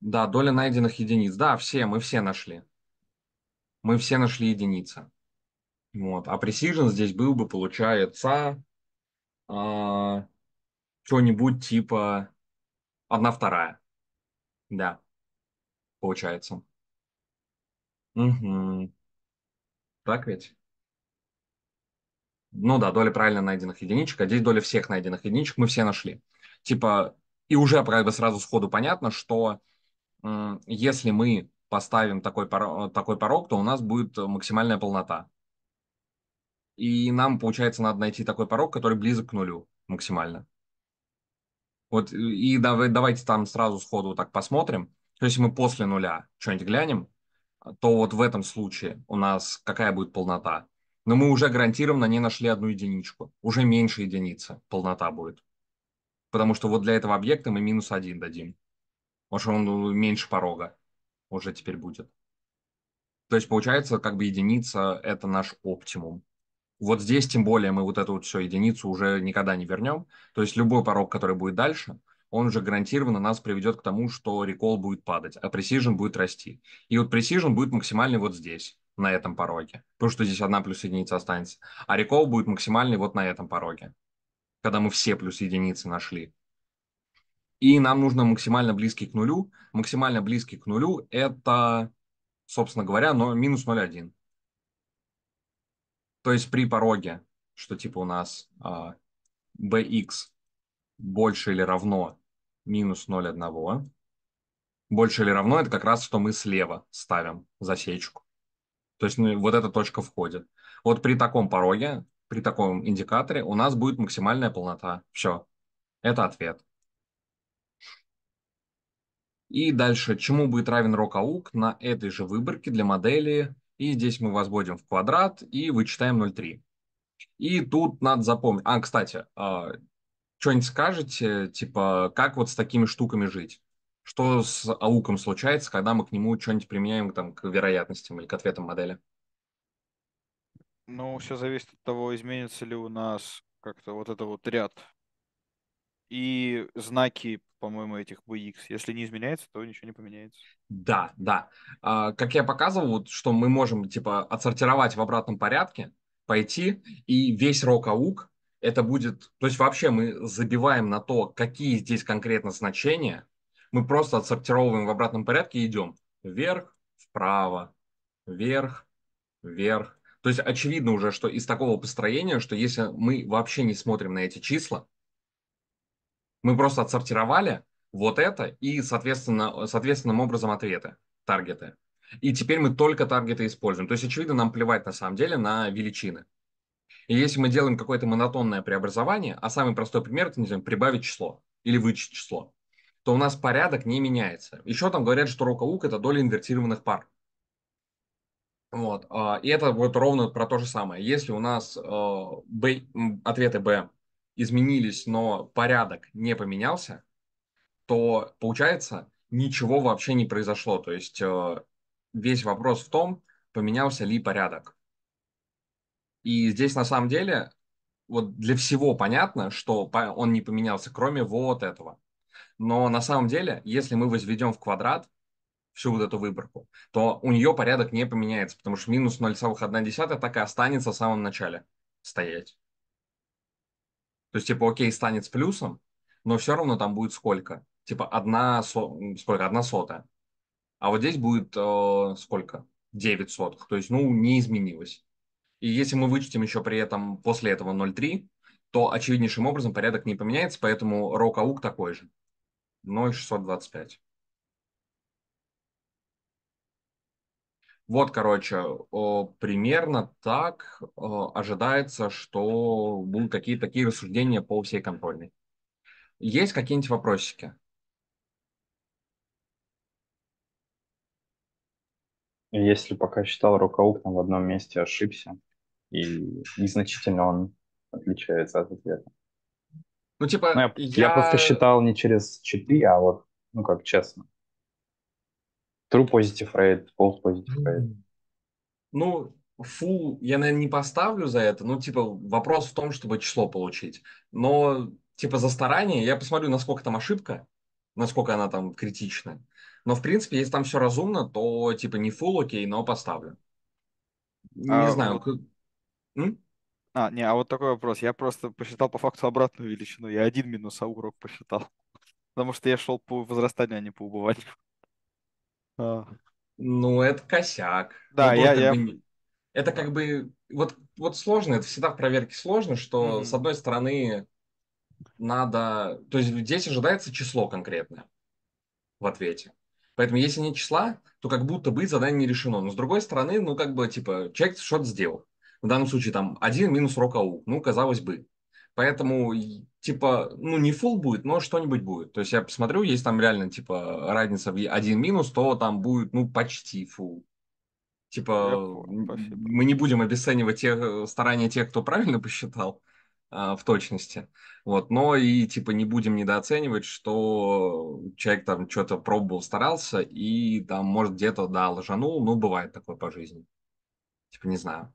Да, доля найденных единиц. Да, все, мы все нашли мы все нашли единицы. Вот. А precision здесь был бы, получается, а, что-нибудь типа 1 вторая. Да, получается. Угу. Так ведь? Ну да, доля правильно найденных единичек, а здесь доля всех найденных единичек мы все нашли. Типа, и уже правда сразу сходу понятно, что если мы поставим такой порог, э, такой порог, то у нас будет э, максимальная полнота. И нам, получается, надо найти такой порог, который близок к нулю максимально. Вот э, и давай, давайте там сразу сходу так посмотрим. То есть мы после нуля что-нибудь глянем, то вот в этом случае у нас какая будет полнота. Но мы уже гарантированно не нашли одну единичку. Уже меньше единицы полнота будет. Потому что вот для этого объекта мы минус один дадим. Потому что он меньше порога уже теперь будет. То есть получается, как бы единица – это наш оптимум. Вот здесь, тем более, мы вот эту вот всю единицу уже никогда не вернем. То есть любой порог, который будет дальше, он уже гарантированно нас приведет к тому, что рекол будет падать, а precision будет расти. И вот precision будет максимальный вот здесь, на этом пороге, потому что здесь одна плюс единица останется. А рекол будет максимальный вот на этом пороге, когда мы все плюс единицы нашли. И нам нужно максимально близкий к нулю. Максимально близкий к нулю – это, собственно говоря, но минус 0,1. То есть при пороге, что типа у нас uh, bx больше или равно минус 0,1, больше или равно – это как раз, что мы слева ставим засечку. То есть ну, вот эта точка входит. Вот при таком пороге, при таком индикаторе у нас будет максимальная полнота. Все, это ответ. И дальше, чему будет равен рок аук на этой же выборке для модели. И здесь мы возводим в квадрат и вычитаем 0,3. И тут надо запомнить. А, кстати, а, что-нибудь скажете, типа, как вот с такими штуками жить? Что с ауком случается, когда мы к нему что-нибудь применяем там, к вероятностям или к ответам модели? Ну, все зависит от того, изменится ли у нас как-то вот это вот ряд и знаки по-моему, этих BX. Если не изменяется, то ничего не поменяется. Да, да. А, как я показывал, вот, что мы можем типа отсортировать в обратном порядке, пойти, и весь рок-аук это будет... То есть вообще мы забиваем на то, какие здесь конкретно значения, мы просто отсортировываем в обратном порядке и идем вверх, вправо, вверх, вверх. То есть очевидно уже, что из такого построения, что если мы вообще не смотрим на эти числа, мы просто отсортировали вот это и, соответственно, соответственным образом ответы, таргеты. И теперь мы только таргеты используем. То есть, очевидно, нам плевать на самом деле на величины. И если мы делаем какое-то монотонное преобразование, а самый простой пример, это, не знаю, прибавить число или вычесть число, то у нас порядок не меняется. Еще там говорят, что рок-лук это доля инвертированных пар. Вот. А, и это вот ровно про то же самое. Если у нас а, B, ответы B изменились, но порядок не поменялся, то получается ничего вообще не произошло. То есть э, весь вопрос в том, поменялся ли порядок. И здесь на самом деле вот для всего понятно, что он не поменялся, кроме вот этого. Но на самом деле, если мы возведем в квадрат всю вот эту выборку, то у нее порядок не поменяется, потому что минус 0,1 так и останется в самом начале стоять. То есть, типа, окей, станет с плюсом, но все равно там будет сколько? Типа, одна, со... сколько? одна сотая. А вот здесь будет э, сколько? 9 сотых. То есть, ну, не изменилось. И если мы вычтем еще при этом после этого 0,3, то очевиднейшим образом порядок не поменяется, поэтому рок-аук такой же. 0,625. Вот, короче, примерно так ожидается, что будут какие-то такие рассуждения по всей контрольной. Есть какие-нибудь вопросики? Если пока считал Рокаук там в одном месте ошибся, и незначительно он отличается от ответа. Ну, типа, ну, я, я... я просто считал не через 4, а вот, ну, как честно. True positive rate, false positive rate. Ну, фул я, наверное, не поставлю за это. Ну, типа, вопрос в том, чтобы число получить. Но, типа, за старание я посмотрю, насколько там ошибка, насколько она там критична. Но, в принципе, если там все разумно, то, типа, не фул окей, но поставлю. Не а, знаю. М? А, не, а вот такой вопрос. Я просто посчитал по факту обратную величину. Я один минус а урок посчитал. Потому что я шел по возрастанию, а не по убыванию. А. Ну, это косяк. Да, ну, я... я... Бы... Это как бы... Вот, вот сложно, это всегда в проверке сложно, что, mm-hmm. с одной стороны, надо... То есть здесь ожидается число конкретное в ответе. Поэтому если нет числа, то как будто бы задание не решено. Но с другой стороны, ну как бы, типа, человек что-то сделал. В данном случае там один минус рок АУ. Ну, казалось бы. Поэтому, типа, ну, не full будет, но что-нибудь будет. То есть я посмотрю, если там реально, типа, разница в один минус, то там будет, ну, почти full. Типа, мы не будем обесценивать тех, э, старания тех, кто правильно посчитал а, в точности. Вот, но и, типа, не будем недооценивать, что человек там что-то пробовал, старался, и там, может, где-то, да, лжанул, ну, бывает такое по жизни. Типа, не знаю.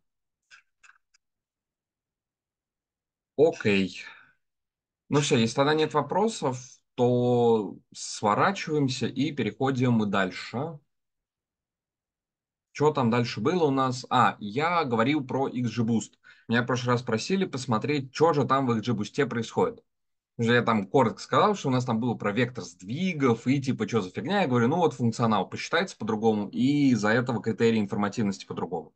Окей. Ну все, если тогда нет вопросов, то сворачиваемся и переходим мы дальше. Что там дальше было у нас? А, я говорил про XGBoost. Меня в прошлый раз просили посмотреть, что же там в XGBoost происходит. я там коротко сказал, что у нас там было про вектор сдвигов и типа, что за фигня. Я говорю, ну вот функционал посчитается по-другому, и из-за этого критерии информативности по-другому.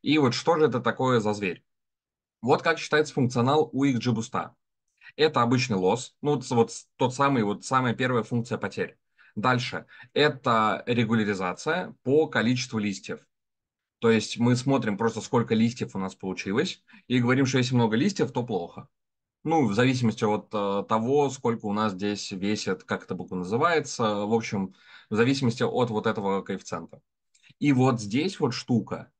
И вот что же это такое за зверь? Вот как считается функционал у XGBoost. Это обычный лосс, ну вот тот самый, вот самая первая функция потерь. Дальше, это регуляризация по количеству листьев. То есть мы смотрим просто, сколько листьев у нас получилось, и говорим, что если много листьев, то плохо. Ну, в зависимости от э, того, сколько у нас здесь весит, как эта буква называется, в общем, в зависимости от вот этого коэффициента. И вот здесь вот штука,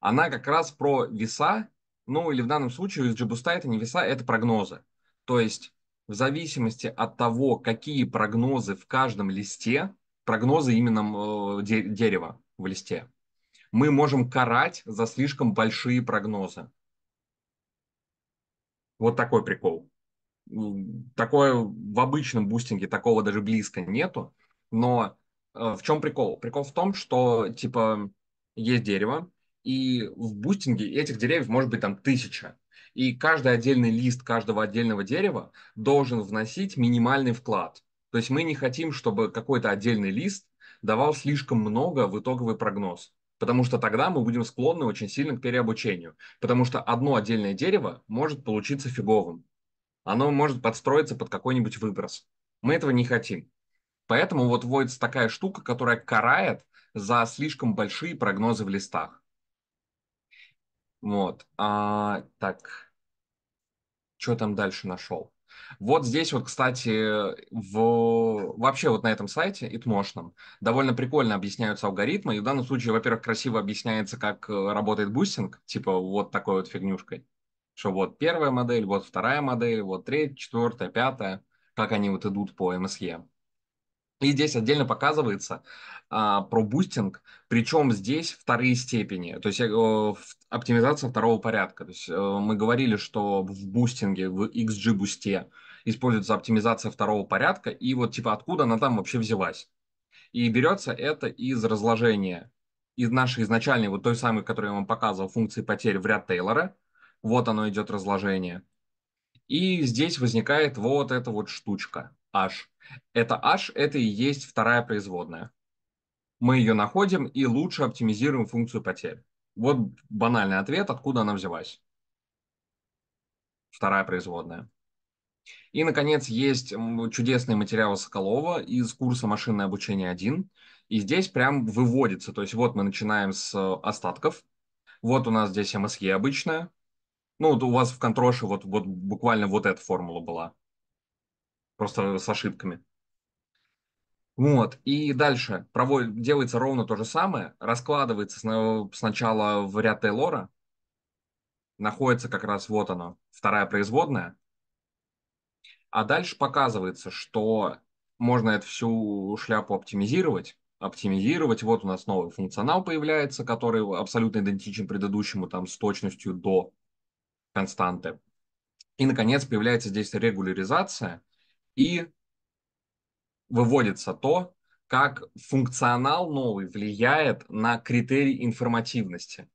она как раз про веса ну или в данном случае у это не веса, это прогнозы. То есть в зависимости от того, какие прогнозы в каждом листе, прогнозы именно э, дерева в листе, мы можем карать за слишком большие прогнозы. Вот такой прикол. Такое в обычном бустинге такого даже близко нету. Но э, в чем прикол? Прикол в том, что типа есть дерево, и в бустинге этих деревьев может быть там тысяча. И каждый отдельный лист каждого отдельного дерева должен вносить минимальный вклад. То есть мы не хотим, чтобы какой-то отдельный лист давал слишком много в итоговый прогноз. Потому что тогда мы будем склонны очень сильно к переобучению. Потому что одно отдельное дерево может получиться фиговым. Оно может подстроиться под какой-нибудь выброс. Мы этого не хотим. Поэтому вот вводится такая штука, которая карает за слишком большие прогнозы в листах. Вот. А, так, что там дальше нашел? Вот здесь вот, кстати, в... вообще вот на этом сайте, итмошном, довольно прикольно объясняются алгоритмы. И в данном случае, во-первых, красиво объясняется, как э, работает бустинг, типа вот такой вот фигнюшкой. Что вот первая модель, вот вторая модель, вот третья, четвертая, пятая, как они вот идут по МСЕ. И здесь отдельно показывается а, про бустинг, причем здесь вторые степени, то есть э, оптимизация второго порядка. То есть э, мы говорили, что в бустинге, в XG-бусте используется оптимизация второго порядка, и вот типа откуда она там вообще взялась. И берется это из разложения, из нашей изначальной, вот той самой, которую я вам показывал, функции потерь в ряд Тейлора. Вот оно идет разложение. И здесь возникает вот эта вот штучка, H это h, это и есть вторая производная. Мы ее находим и лучше оптимизируем функцию потерь. Вот банальный ответ, откуда она взялась. Вторая производная. И, наконец, есть чудесный материал Соколова из курса «Машинное обучение 1». И здесь прям выводится, то есть вот мы начинаем с остатков, вот у нас здесь МСЕ обычная, ну, вот у вас в контроше вот, вот буквально вот эта формула была просто с ошибками. Вот, и дальше провод делается ровно то же самое, раскладывается сначала в ряд Тейлора, находится как раз вот оно, вторая производная, а дальше показывается, что можно эту всю шляпу оптимизировать, оптимизировать, вот у нас новый функционал появляется, который абсолютно идентичен предыдущему, там, с точностью до константы. И, наконец, появляется здесь регуляризация – и выводится то, как функционал новый влияет на критерий информативности.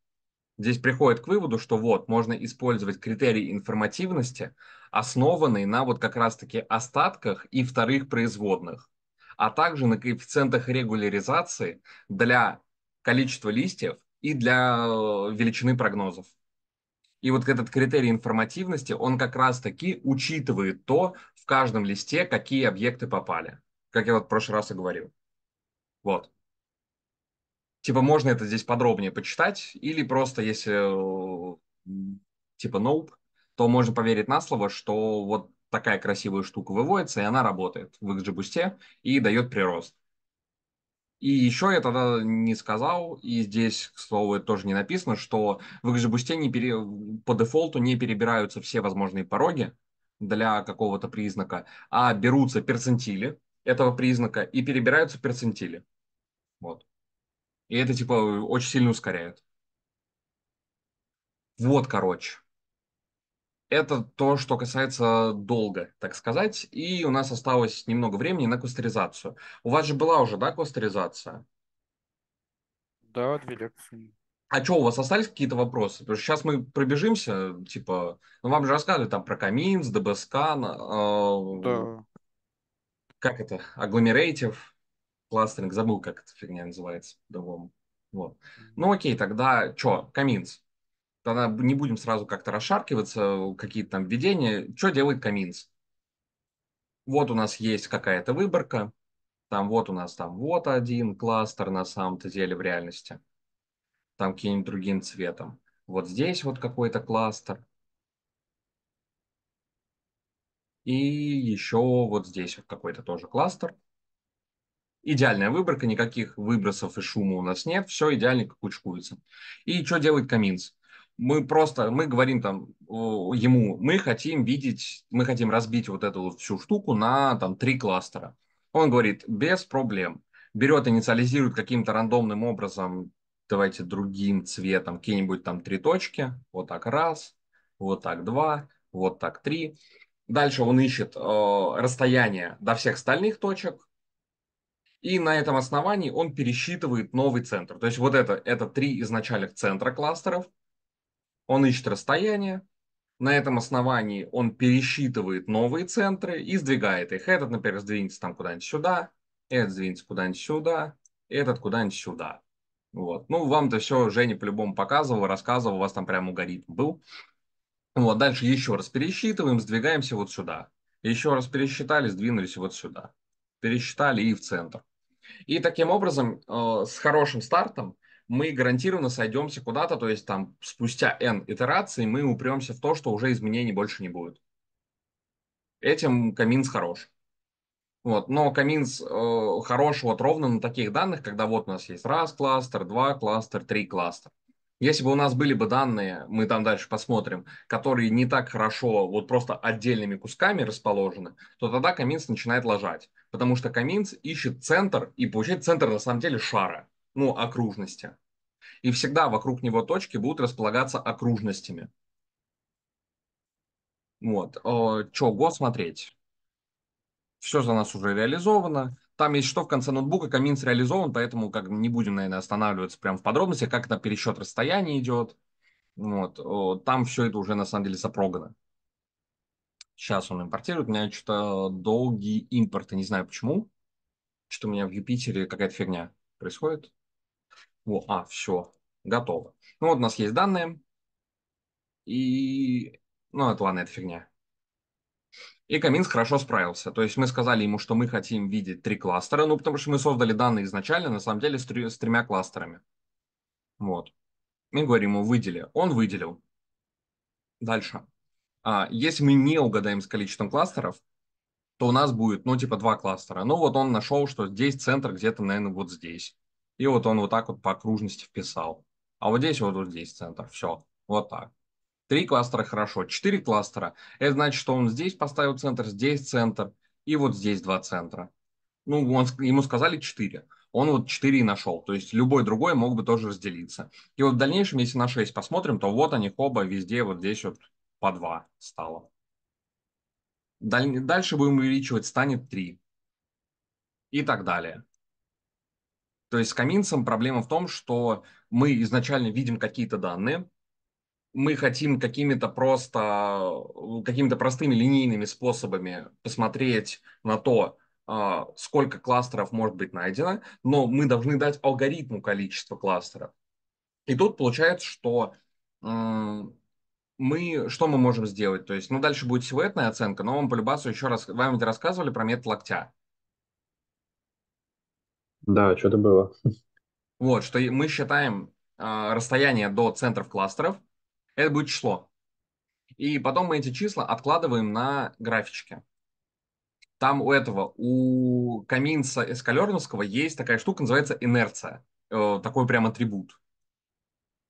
Здесь приходит к выводу, что вот, можно использовать критерий информативности, основанный на вот как раз-таки остатках и вторых производных, а также на коэффициентах регуляризации для количества листьев и для э, величины прогнозов. И вот этот критерий информативности, он как раз-таки учитывает то, в каждом листе какие объекты попали. Как я вот в прошлый раз и говорил. Вот. Типа можно это здесь подробнее почитать, или просто если э, типа nope, то можно поверить на слово, что вот такая красивая штука выводится, и она работает в XGBoost и дает прирост. И еще я тогда не сказал, и здесь, к слову, это тоже не написано, что в их же бусте не пере... по дефолту не перебираются все возможные пороги для какого-то признака, а берутся перцентили этого признака и перебираются перцентили. Вот. И это, типа, очень сильно ускоряет. Вот, короче. Это то, что касается долга, так сказать. И у нас осталось немного времени на кластеризацию. У вас же была уже, да, кластеризация? Да, две лекции. А что, у вас остались какие-то вопросы? Потому что сейчас мы пробежимся, типа, ну вам же рассказывали там про Каминс, дбскан, э, да. как это, агломерейтив, кластеринг, забыл, как эта фигня называется, да другому Вот. Ну окей, тогда что, Каминс? Тогда не будем сразу как-то расшаркиваться, какие-то там введения. Что делает Каминс? Вот у нас есть какая-то выборка, там вот у нас там вот один кластер на самом-то деле в реальности, там каким-нибудь другим цветом. Вот здесь вот какой-то кластер. И еще вот здесь вот какой-то тоже кластер. Идеальная выборка, никаких выбросов и шума у нас нет, все идеально кучкуется. И что делает Каминс? мы просто, мы говорим там ему, мы хотим видеть, мы хотим разбить вот эту всю штуку на там три кластера. Он говорит, без проблем. Берет, инициализирует каким-то рандомным образом, давайте другим цветом, какие-нибудь там три точки. Вот так раз, вот так два, вот так три. Дальше он ищет э, расстояние до всех остальных точек, и на этом основании он пересчитывает новый центр. То есть вот это, это три изначальных центра кластеров, он ищет расстояние, на этом основании он пересчитывает новые центры и сдвигает их. Этот, например, сдвинется там куда-нибудь сюда, этот сдвинется куда-нибудь сюда, этот куда-нибудь сюда. Вот. Ну, вам-то все Женя по-любому показывал, рассказывал, у вас там прям алгоритм был. Вот, дальше еще раз пересчитываем, сдвигаемся вот сюда. Еще раз пересчитали, сдвинулись вот сюда. Пересчитали и в центр. И таким образом, э, с хорошим стартом, мы гарантированно сойдемся куда-то, то есть там спустя N итераций мы упремся в то, что уже изменений больше не будет. Этим Каминс хорош. Вот. Но Каминс э, хорош вот ровно на таких данных, когда вот у нас есть раз кластер, два кластер, три кластер. Если бы у нас были бы данные, мы там дальше посмотрим, которые не так хорошо вот просто отдельными кусками расположены, то тогда Каминс начинает ложать. Потому что Каминс ищет центр, и получает центр на самом деле шара ну, окружности. И всегда вокруг него точки будут располагаться окружностями. Вот. Э, Чего смотреть? Все за нас уже реализовано. Там есть что в конце ноутбука, камин реализован, поэтому как не будем, наверное, останавливаться прямо в подробностях, как на пересчет расстояния идет. Вот. Э, там все это уже на самом деле запрогано. Сейчас он импортирует. У меня что-то долгий импорт, не знаю почему. Что-то у меня в Юпитере какая-то фигня происходит. О, а, все, готово. Ну вот у нас есть данные. И, ну это ладно, это фигня. И Каминс хорошо справился. То есть мы сказали ему, что мы хотим видеть три кластера, ну потому что мы создали данные изначально, на самом деле, с, три, с тремя кластерами. Вот. Мы говорим ему, выдели. Он выделил. Дальше. А, если мы не угадаем с количеством кластеров, то у нас будет, ну, типа, два кластера. Ну, вот он нашел, что здесь центр где-то, наверное, вот здесь. И вот он вот так вот по окружности вписал. А вот здесь вот, вот здесь центр. Все. Вот так. Три кластера хорошо. Четыре кластера. Это значит, что он здесь поставил центр, здесь центр. И вот здесь два центра. Ну, он, ему сказали четыре. Он вот четыре и нашел. То есть любой другой мог бы тоже разделиться. И вот в дальнейшем, если на 6 посмотрим, то вот они оба везде вот здесь вот по 2 стало. Даль... Дальше будем увеличивать, станет 3. И так далее. То есть с каминсом проблема в том, что мы изначально видим какие-то данные, мы хотим какими-то просто, э, какими-то простыми линейными способами посмотреть на то, а, сколько кластеров может быть найдено, но мы должны дать алгоритму количество кластеров. И тут получается, что мы, что мы можем сделать? То есть, ну, дальше будет силуэтная оценка, но вам по любасу еще раз, вам ведь рассказывали про метод локтя. Да, что-то было. Вот, что мы считаем э, расстояние до центров кластеров, это будет число. И потом мы эти числа откладываем на графичке. Там у этого, у Каминца Эскалерновского есть такая штука, называется инерция. Э, такой прям атрибут.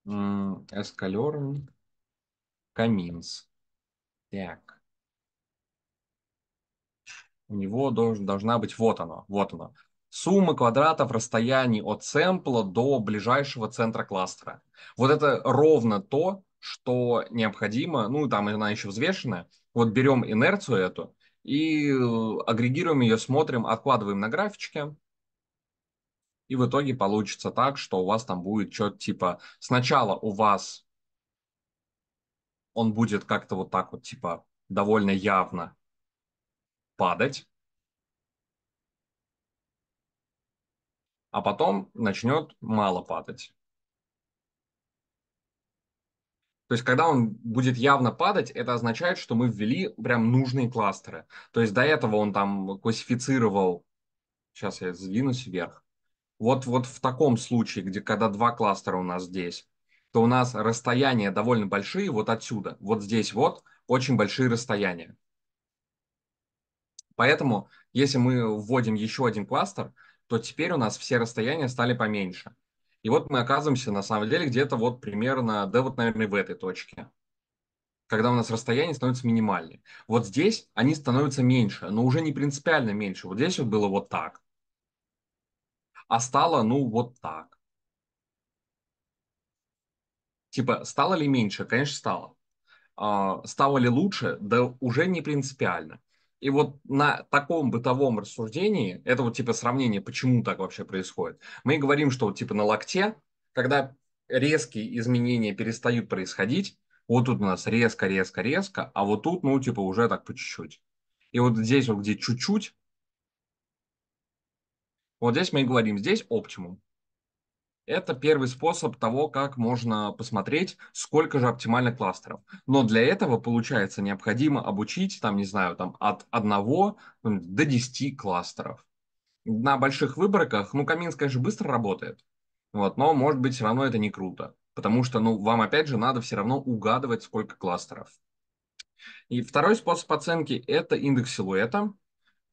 Эскалерн, Каминс. Так. У него должен, должна быть вот оно, вот оно суммы квадратов расстояний от сэмпла до ближайшего центра кластера. Вот это ровно то, что необходимо, ну там она еще взвешенная, вот берем инерцию эту и э, агрегируем ее, смотрим, откладываем на графичке, и в итоге получится так, что у вас там будет что-то типа сначала у вас он будет как-то вот так вот типа довольно явно падать, а потом начнет мало падать. То есть, когда он будет явно падать, это означает, что мы ввели прям нужные кластеры. То есть, до этого он там классифицировал... Сейчас я сдвинусь вверх. Вот, вот в таком случае, где когда два кластера у нас здесь, то у нас расстояния довольно большие вот отсюда. Вот здесь вот очень большие расстояния. Поэтому, если мы вводим еще один кластер, то теперь у нас все расстояния стали поменьше. И вот мы оказываемся на самом деле где-то вот примерно, да вот, наверное, в этой точке когда у нас расстояние становится минимальным. Вот здесь они становятся меньше, но уже не принципиально меньше. Вот здесь вот было вот так. А стало, ну, вот так. Типа, стало ли меньше? Конечно, стало. А, стало ли лучше? Да уже не принципиально. И вот на таком бытовом рассуждении, это вот типа сравнение, почему так вообще происходит, мы говорим, что вот типа на локте, когда резкие изменения перестают происходить, вот тут у нас резко-резко-резко, а вот тут, ну, типа уже так по чуть-чуть. И вот здесь вот, где чуть-чуть, вот здесь мы и говорим, здесь оптимум. Это первый способ того, как можно посмотреть, сколько же оптимально кластеров. Но для этого, получается, необходимо обучить, там, не знаю, там, от 1 до 10 кластеров. На больших выборках, ну, Каминск, конечно, быстро работает, вот, но, может быть, все равно это не круто, потому что, ну, вам, опять же, надо все равно угадывать, сколько кластеров. И второй способ оценки – это индекс силуэта.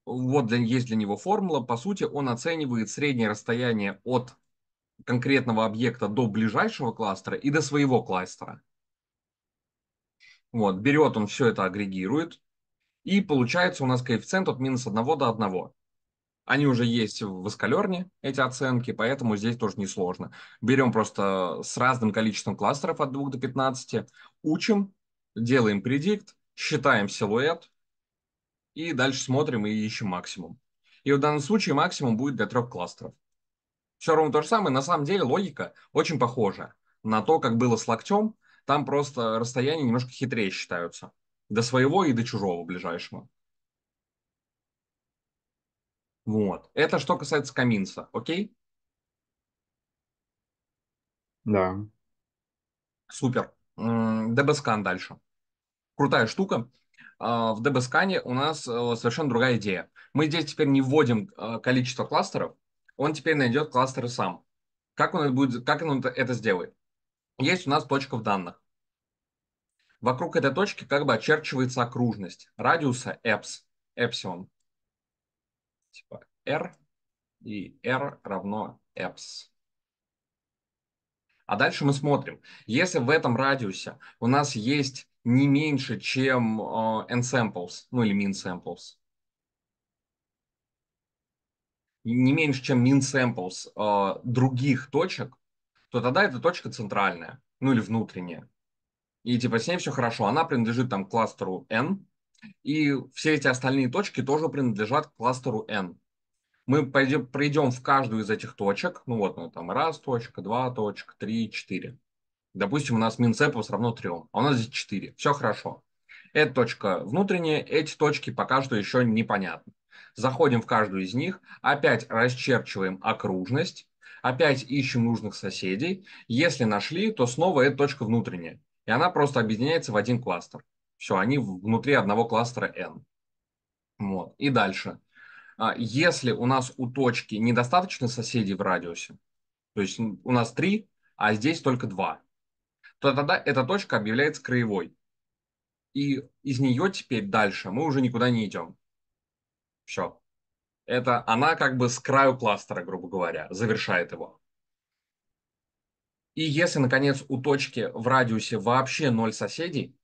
Вот для, есть для него формула. По сути, он оценивает среднее расстояние от конкретного объекта до ближайшего кластера и до своего кластера. Вот, берет он все это, агрегирует, и получается у нас коэффициент от минус 1 до 1. Они уже есть в эскалерне, эти оценки, поэтому здесь тоже несложно. Берем просто с разным количеством кластеров от 2 до 15, учим, делаем предикт, считаем силуэт, и дальше смотрим и ищем максимум. И в данном случае максимум будет для трех кластеров все ровно то же самое. На самом деле логика очень похожа на то, как было с локтем. Там просто расстояния немножко хитрее считаются. До своего и до чужого ближайшего. Вот. Это что касается Каминса, окей? Да. Супер. ДБСКАН дальше. Крутая штука. А, в ДБСКАНе у нас э, совершенно другая идея. Мы здесь теперь не вводим э, количество кластеров, он теперь найдет кластеры сам. Как он это, будет, как он это сделает? Есть у нас точка в данных. Вокруг этой точки как бы очерчивается окружность радиуса эпс, эпсилон. Типа r и r равно эпс. А дальше мы смотрим. Если в этом радиусе у нас есть не меньше, чем э, n-samples, ну или min-samples, не меньше, чем min samples э, других точек, то тогда эта точка центральная, ну или внутренняя. И типа с ней все хорошо, она принадлежит там кластеру n, и все эти остальные точки тоже принадлежат кластеру n. Мы пойдем, пройдем в каждую из этих точек, ну вот, ну там раз точка, два точка, три, четыре. Допустим, у нас min samples равно трем, а у нас здесь четыре, все хорошо. Эта точка внутренняя, эти точки пока что еще непонятны. Заходим в каждую из них, опять расчерчиваем окружность, опять ищем нужных соседей. Если нашли, то снова эта точка внутренняя, и она просто объединяется в один кластер. Все, они внутри одного кластера N. Вот. И дальше. А если у нас у точки недостаточно соседей в радиусе, то есть у нас три, а здесь только два, то тогда эта точка объявляется краевой. И из нее теперь дальше мы уже никуда не идем. Все. Это она как бы с краю кластера, грубо говоря, завершает его. И если, наконец, у точки в радиусе вообще ноль соседей,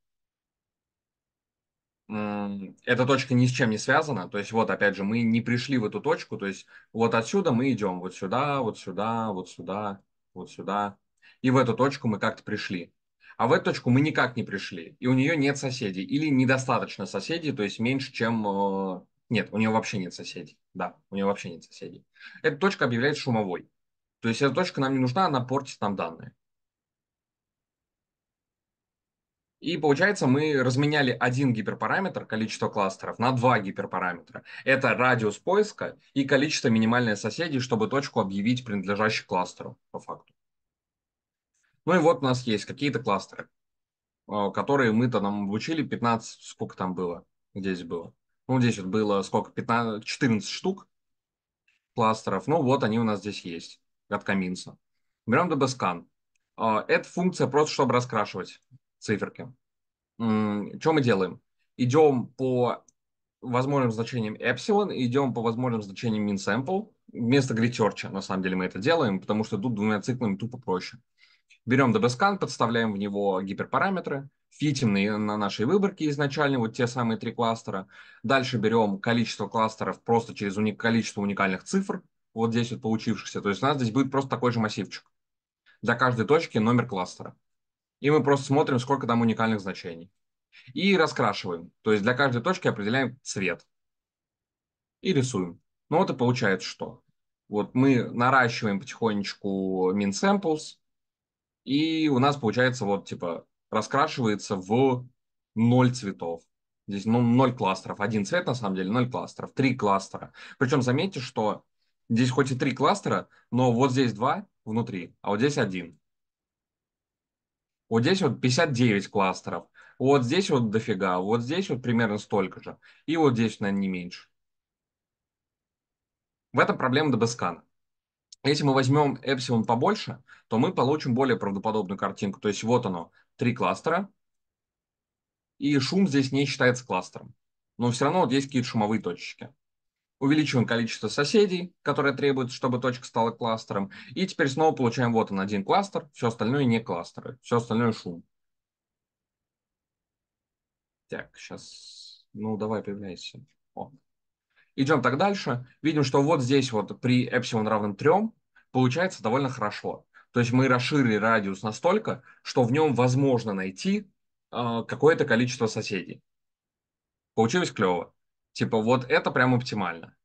эта точка ни с чем не связана. То есть, вот, опять же, мы не пришли в эту точку. То есть, вот отсюда мы идем вот сюда, вот сюда, вот сюда, вот сюда. И в эту точку мы как-то пришли. А в эту точку мы никак не пришли. И у нее нет соседей. Или недостаточно соседей, то есть меньше, чем э, нет, у нее вообще нет соседей. Да, у нее вообще нет соседей. Эта точка объявляется шумовой. То есть эта точка нам не нужна, она портит нам данные. И получается, мы разменяли один гиперпараметр, количество кластеров, на два гиперпараметра. Это радиус поиска и количество минимальных соседей, чтобы точку объявить принадлежащей кластеру, по факту. Ну и вот у нас есть какие-то кластеры, а, которые мы-то нам обучили, 15, сколько там было, здесь было. Ну, здесь вот было сколько, 15, 14 штук кластеров. Ну, вот они у нас здесь есть от Каминса. Берем DBScan. А, это функция просто, чтобы раскрашивать циферки. Что мы делаем? Идем по возможным значениям эпсилон, идем по возможным значениям min sample. Вместо гритерча, на самом деле, мы это делаем, потому что тут двумя циклами тупо проще. Берем DBScan, подставляем в него гиперпараметры, фитимные на нашей выборке изначально, вот те самые три кластера. Дальше берем количество кластеров просто через уник количество уникальных цифр, вот здесь вот получившихся. То есть у нас здесь будет просто такой же массивчик. Для каждой точки номер кластера. И мы просто смотрим, сколько там уникальных значений. И раскрашиваем. То есть для каждой точки определяем цвет. И рисуем. Ну вот и получается что. Вот мы наращиваем потихонечку min samples, и у нас получается вот типа раскрашивается в ноль цветов. Здесь ну, ноль кластеров, один цвет на самом деле, ноль кластеров, три кластера. Причем заметьте, что здесь хоть и три кластера, но вот здесь два внутри, а вот здесь один. Вот здесь вот 59 кластеров, вот здесь вот дофига, вот здесь вот примерно столько же, и вот здесь, наверное, не меньше. В этом проблема Дебескана. Если мы возьмем эпсилон побольше, то мы получим более правдоподобную картинку. То есть вот оно, три кластера, и шум здесь не считается кластером. Но все равно вот есть какие-то шумовые точечки. Увеличиваем количество соседей, которые требуют, чтобы точка стала кластером. И теперь снова получаем вот он один кластер, все остальное не кластеры, все остальное шум. Так, сейчас, ну давай появляйся. О. Идем так дальше. Видим, что вот здесь вот при эпсилон равном 3 получается довольно хорошо. То есть мы расширили радиус настолько, что в нем возможно найти э, какое-то количество соседей. Получилось клево. Типа вот это прям оптимально.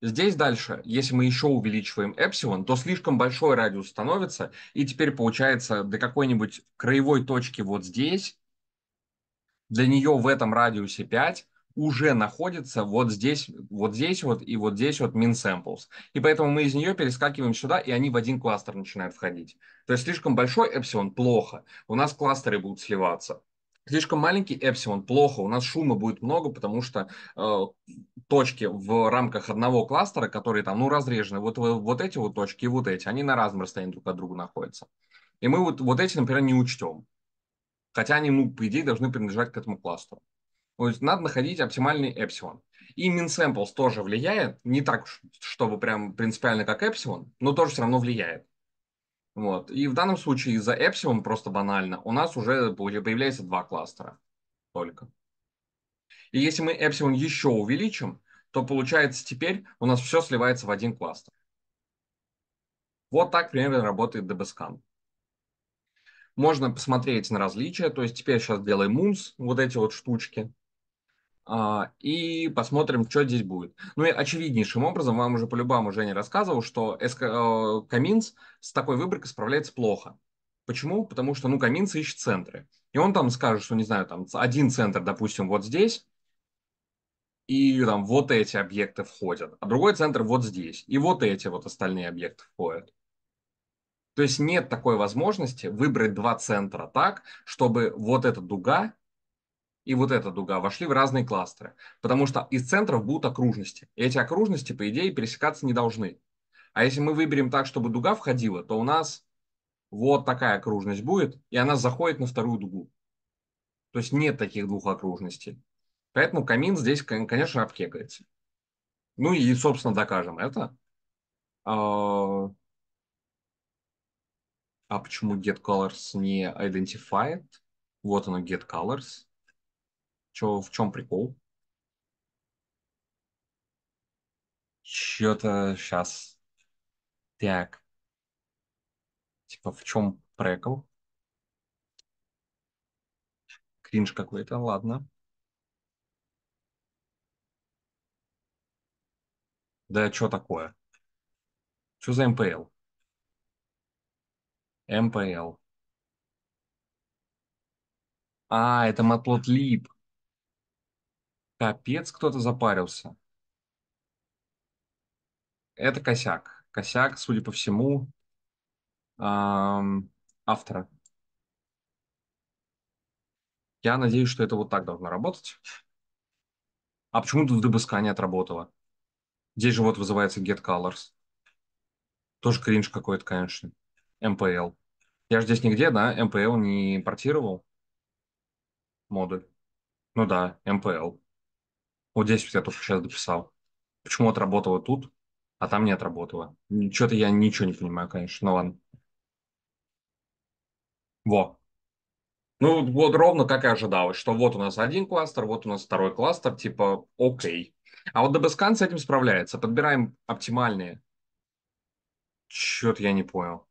Здесь дальше, если мы еще увеличиваем эпсилон, то слишком большой радиус становится, и теперь получается до какой-нибудь краевой точки вот здесь, для нее в этом радиусе 5, уже находится вот здесь, вот здесь вот и вот здесь вот min samples. И поэтому мы из нее перескакиваем сюда, и они в один кластер начинают входить. То есть слишком большой эпсилон – плохо, у нас кластеры будут сливаться. Слишком маленький эпсилон – плохо, у нас шума будет много, потому что э, точки в рамках одного кластера, которые там, ну, разрежены, вот, вот эти вот точки и вот эти, они на разном расстоянии друг от друга находятся. И мы вот, вот эти, например, не учтем. Хотя они, ну, по идее, должны принадлежать к этому кластеру. То есть надо находить оптимальный эпсилон. И min samples тоже влияет, не так, чтобы прям принципиально как эпсилон, но тоже все равно влияет. Вот. И в данном случае из-за эпсилон просто банально у нас уже появляется два кластера только. И если мы эпсилон еще увеличим, то получается теперь у нас все сливается в один кластер. Вот так примерно работает DBSCAN. Можно посмотреть на различия, то есть теперь сейчас делаем мунс, вот эти вот штучки, а, и посмотрим, что здесь будет. Ну и очевиднейшим образом, вам уже по-любому Женя рассказывал, что СК, э, Каминс с такой выборкой справляется плохо. Почему? Потому что, ну, Каминс ищет центры. И он там скажет, что, не знаю, там один центр, допустим, вот здесь, и там вот эти объекты входят, а другой центр вот здесь, и вот эти вот остальные объекты входят. То есть нет такой возможности выбрать два центра так, чтобы вот эта дуга и вот эта дуга вошли в разные кластеры, потому что из центров будут окружности. И эти окружности, по идее, пересекаться не должны. А если мы выберем так, чтобы дуга входила, то у нас вот такая окружность будет, и она заходит на вторую дугу. То есть нет таких двух окружностей. Поэтому камин здесь, конечно, обкекается. Ну и, собственно, докажем это. А, а почему get colors не identified? Вот оно, get colors. Чё, в чем прикол? Чё-то сейчас. Так, типа, в чем прикол? Кринж какой-то, ладно. Да что такое? Что за МПЛ? МПЛ. А, это Matplotlib. Капец, кто-то запарился. Это косяк. Косяк, судя по всему, эм, автора. Я надеюсь, что это вот так должно работать. А почему тут в DBSK не отработало? Здесь же вот вызывается get colors. Тоже кринж какой-то, конечно. MPL. Я же здесь нигде, да, MPL не импортировал модуль. Ну да, MPL. Вот здесь вот я только сейчас дописал. Почему отработала тут, а там не отработала? Что-то я ничего не понимаю, конечно, ну ладно. Во. Ну, вот ровно как и ожидалось, что вот у нас один кластер, вот у нас второй кластер, типа окей. А вот DBSCAN с этим справляется. Подбираем оптимальные. Чё-то я не понял.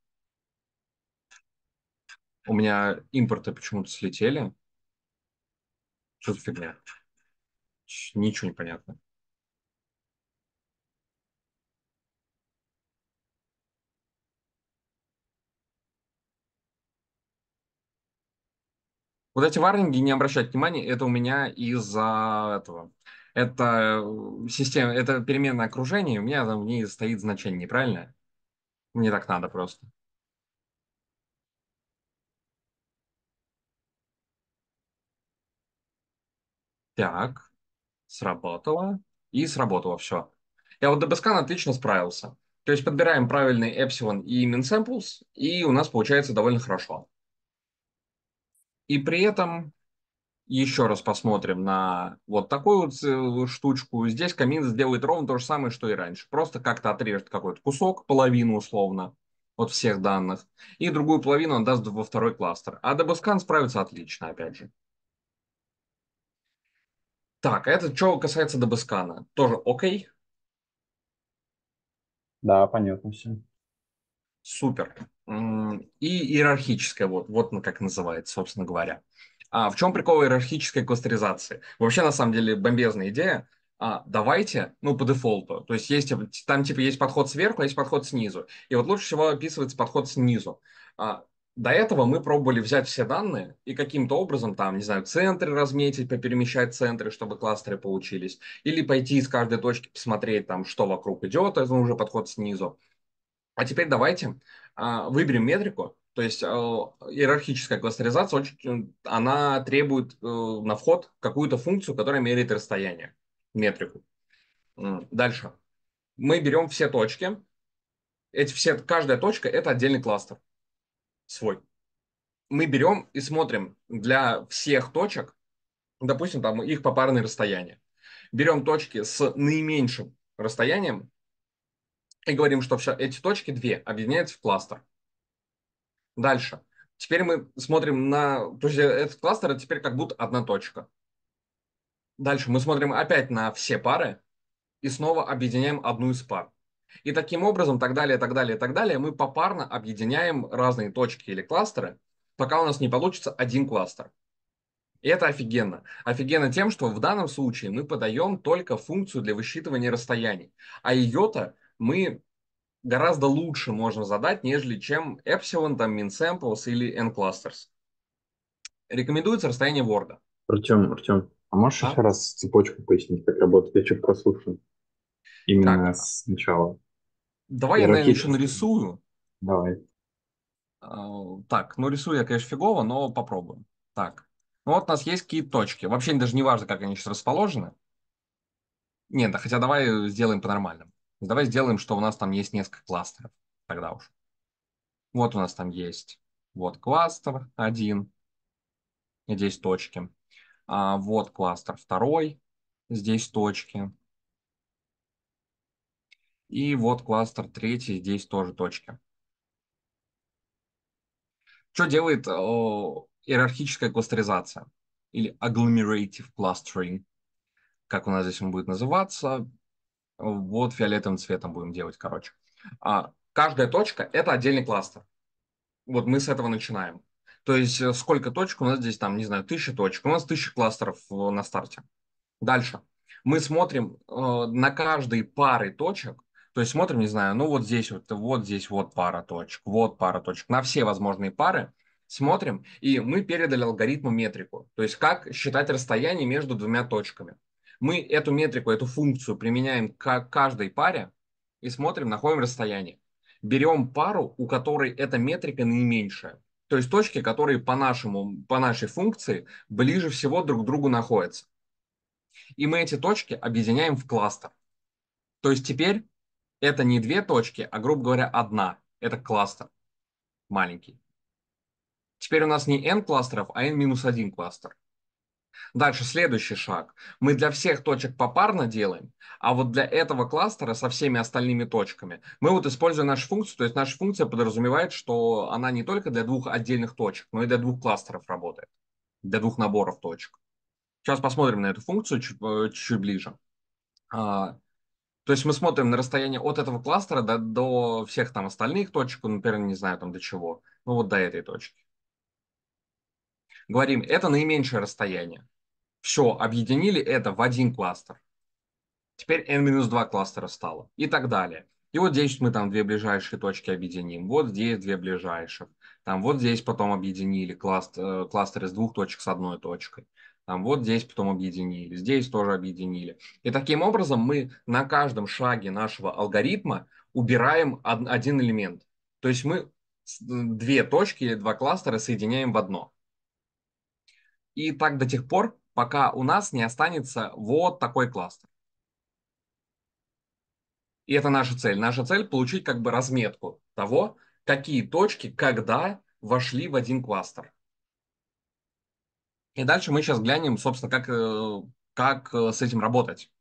У меня импорты почему-то слетели. Что за фигня? ничего не понятно. Вот эти варнинги не обращать внимания, это у меня из-за этого. Это э, система, это переменное окружение, у меня там в ней стоит значение неправильное. Мне так надо просто. Так сработало и сработало все. Я вот DBSCAN отлично справился. То есть подбираем правильный Epsilon и min samples, и у нас получается довольно хорошо. И при этом еще раз посмотрим на вот такую вот э, штучку. Здесь камин сделает ровно то же самое, что и раньше. Просто как-то отрежет какой-то кусок, половину условно, от всех данных. И другую половину он даст во второй кластер. А DBSCAN справится отлично, опять же. Так, а это что касается Дабаскана, тоже окей, Да, понятно все. супер. И иерархическая, вот, вот она как называется, собственно говоря. А в чем прикол иерархической кластеризации? Вообще, на самом деле, бомбезная идея. А, давайте, ну, по дефолту. То есть, есть, там, типа, есть подход сверху, а есть подход снизу. И вот лучше всего описывается подход снизу. А, до этого мы пробовали взять все данные и каким-то образом там, не знаю, центры разметить, поперемещать центры, чтобы кластеры получились, или пойти из каждой точки посмотреть там, что вокруг идет, это уже подход снизу. А теперь давайте а, выберем метрику, то есть э, иерархическая кластеризация, очень, э, она требует э, на вход какую-то функцию, которая меряет расстояние, метрику. Дальше. Мы берем все точки. Эти все, каждая точка – это отдельный кластер свой. Мы берем и смотрим для всех точек, допустим, там их попарное расстояние. Берем точки с наименьшим расстоянием и говорим, что эти точки две объединяются в кластер. Дальше. Теперь мы смотрим на... То есть этот кластер это теперь как будто одна точка. Дальше мы смотрим опять на все пары и снова объединяем одну из пар. И таким образом, так далее, так далее, так далее, мы попарно объединяем разные точки или кластеры, пока у нас не получится один кластер. И это офигенно. Офигенно тем, что в данном случае мы подаем только функцию для высчитывания расстояний. А ее-то мы гораздо лучше можем задать, нежели чем Epsilon, там, MinSamples или N-Clusters. Рекомендуется расстояние Word. Артем, Артем, а можешь а? еще раз цепочку пояснить, как работает? Я что-то прослушал именно так. сначала. Давай я, я наверное, еще нарисую. Давай. А, так, ну рисую я, конечно, фигово, но попробуем. Так, ну вот у нас есть какие-то точки. Вообще даже не важно, как они сейчас расположены. Нет, да, хотя давай сделаем по-нормальному. Давай сделаем, что у нас там есть несколько кластеров. Тогда уж. Вот у нас там есть вот кластер один, здесь точки. А вот кластер второй, здесь точки. И вот кластер третий, здесь тоже точки. Что делает о, иерархическая кластеризация или agglomerative clustering, как у нас здесь он будет называться. Вот фиолетовым цветом будем делать, короче. А, каждая точка — это отдельный кластер. Вот мы с этого начинаем. То есть э, сколько точек у нас здесь, там, не знаю, тысяча точек. У нас тысяча кластеров э, на старте. Дальше. Мы смотрим э, на каждые пары точек, то есть смотрим, не знаю, ну вот здесь вот, вот здесь вот пара точек, вот пара точек, на все возможные пары смотрим, и мы передали алгоритму метрику, то есть как считать расстояние между двумя точками. Мы эту метрику, эту функцию применяем к каждой паре и смотрим, находим расстояние. Берем пару, у которой эта метрика наименьшая. То есть точки, которые по, нашему, по нашей функции ближе всего друг к другу находятся. И мы эти точки объединяем в кластер. То есть теперь это не две точки, а, грубо говоря, одна. Это кластер маленький. Теперь у нас не n кластеров, а n-1 кластер. Дальше следующий шаг. Мы для всех точек попарно делаем, а вот для этого кластера со всеми остальными точками мы вот используем нашу функцию, то есть наша функция подразумевает, что она не только для двух отдельных точек, но и для двух кластеров работает, для двух наборов точек. Сейчас посмотрим на эту функцию чуть, э, чуть ближе. А, то есть мы смотрим на расстояние от этого кластера до, до всех там остальных точек, ну, например, не знаю там до чего, ну вот до этой точки. Говорим, это наименьшее расстояние. Все, объединили это в один кластер. Теперь n-2 кластера стало и так далее. И вот здесь мы там две ближайшие точки объединим, вот здесь две ближайших, там вот здесь потом объединили класт, э, кластер из двух точек с одной точкой. Там вот здесь потом объединили, здесь тоже объединили. И таким образом мы на каждом шаге нашего алгоритма убираем один элемент. То есть мы две точки или два кластера соединяем в одно. И так до тех пор, пока у нас не останется вот такой кластер. И это наша цель. Наша цель получить как бы разметку того, какие точки когда вошли в один кластер. И дальше мы сейчас глянем, собственно, как, э, как э, с этим работать.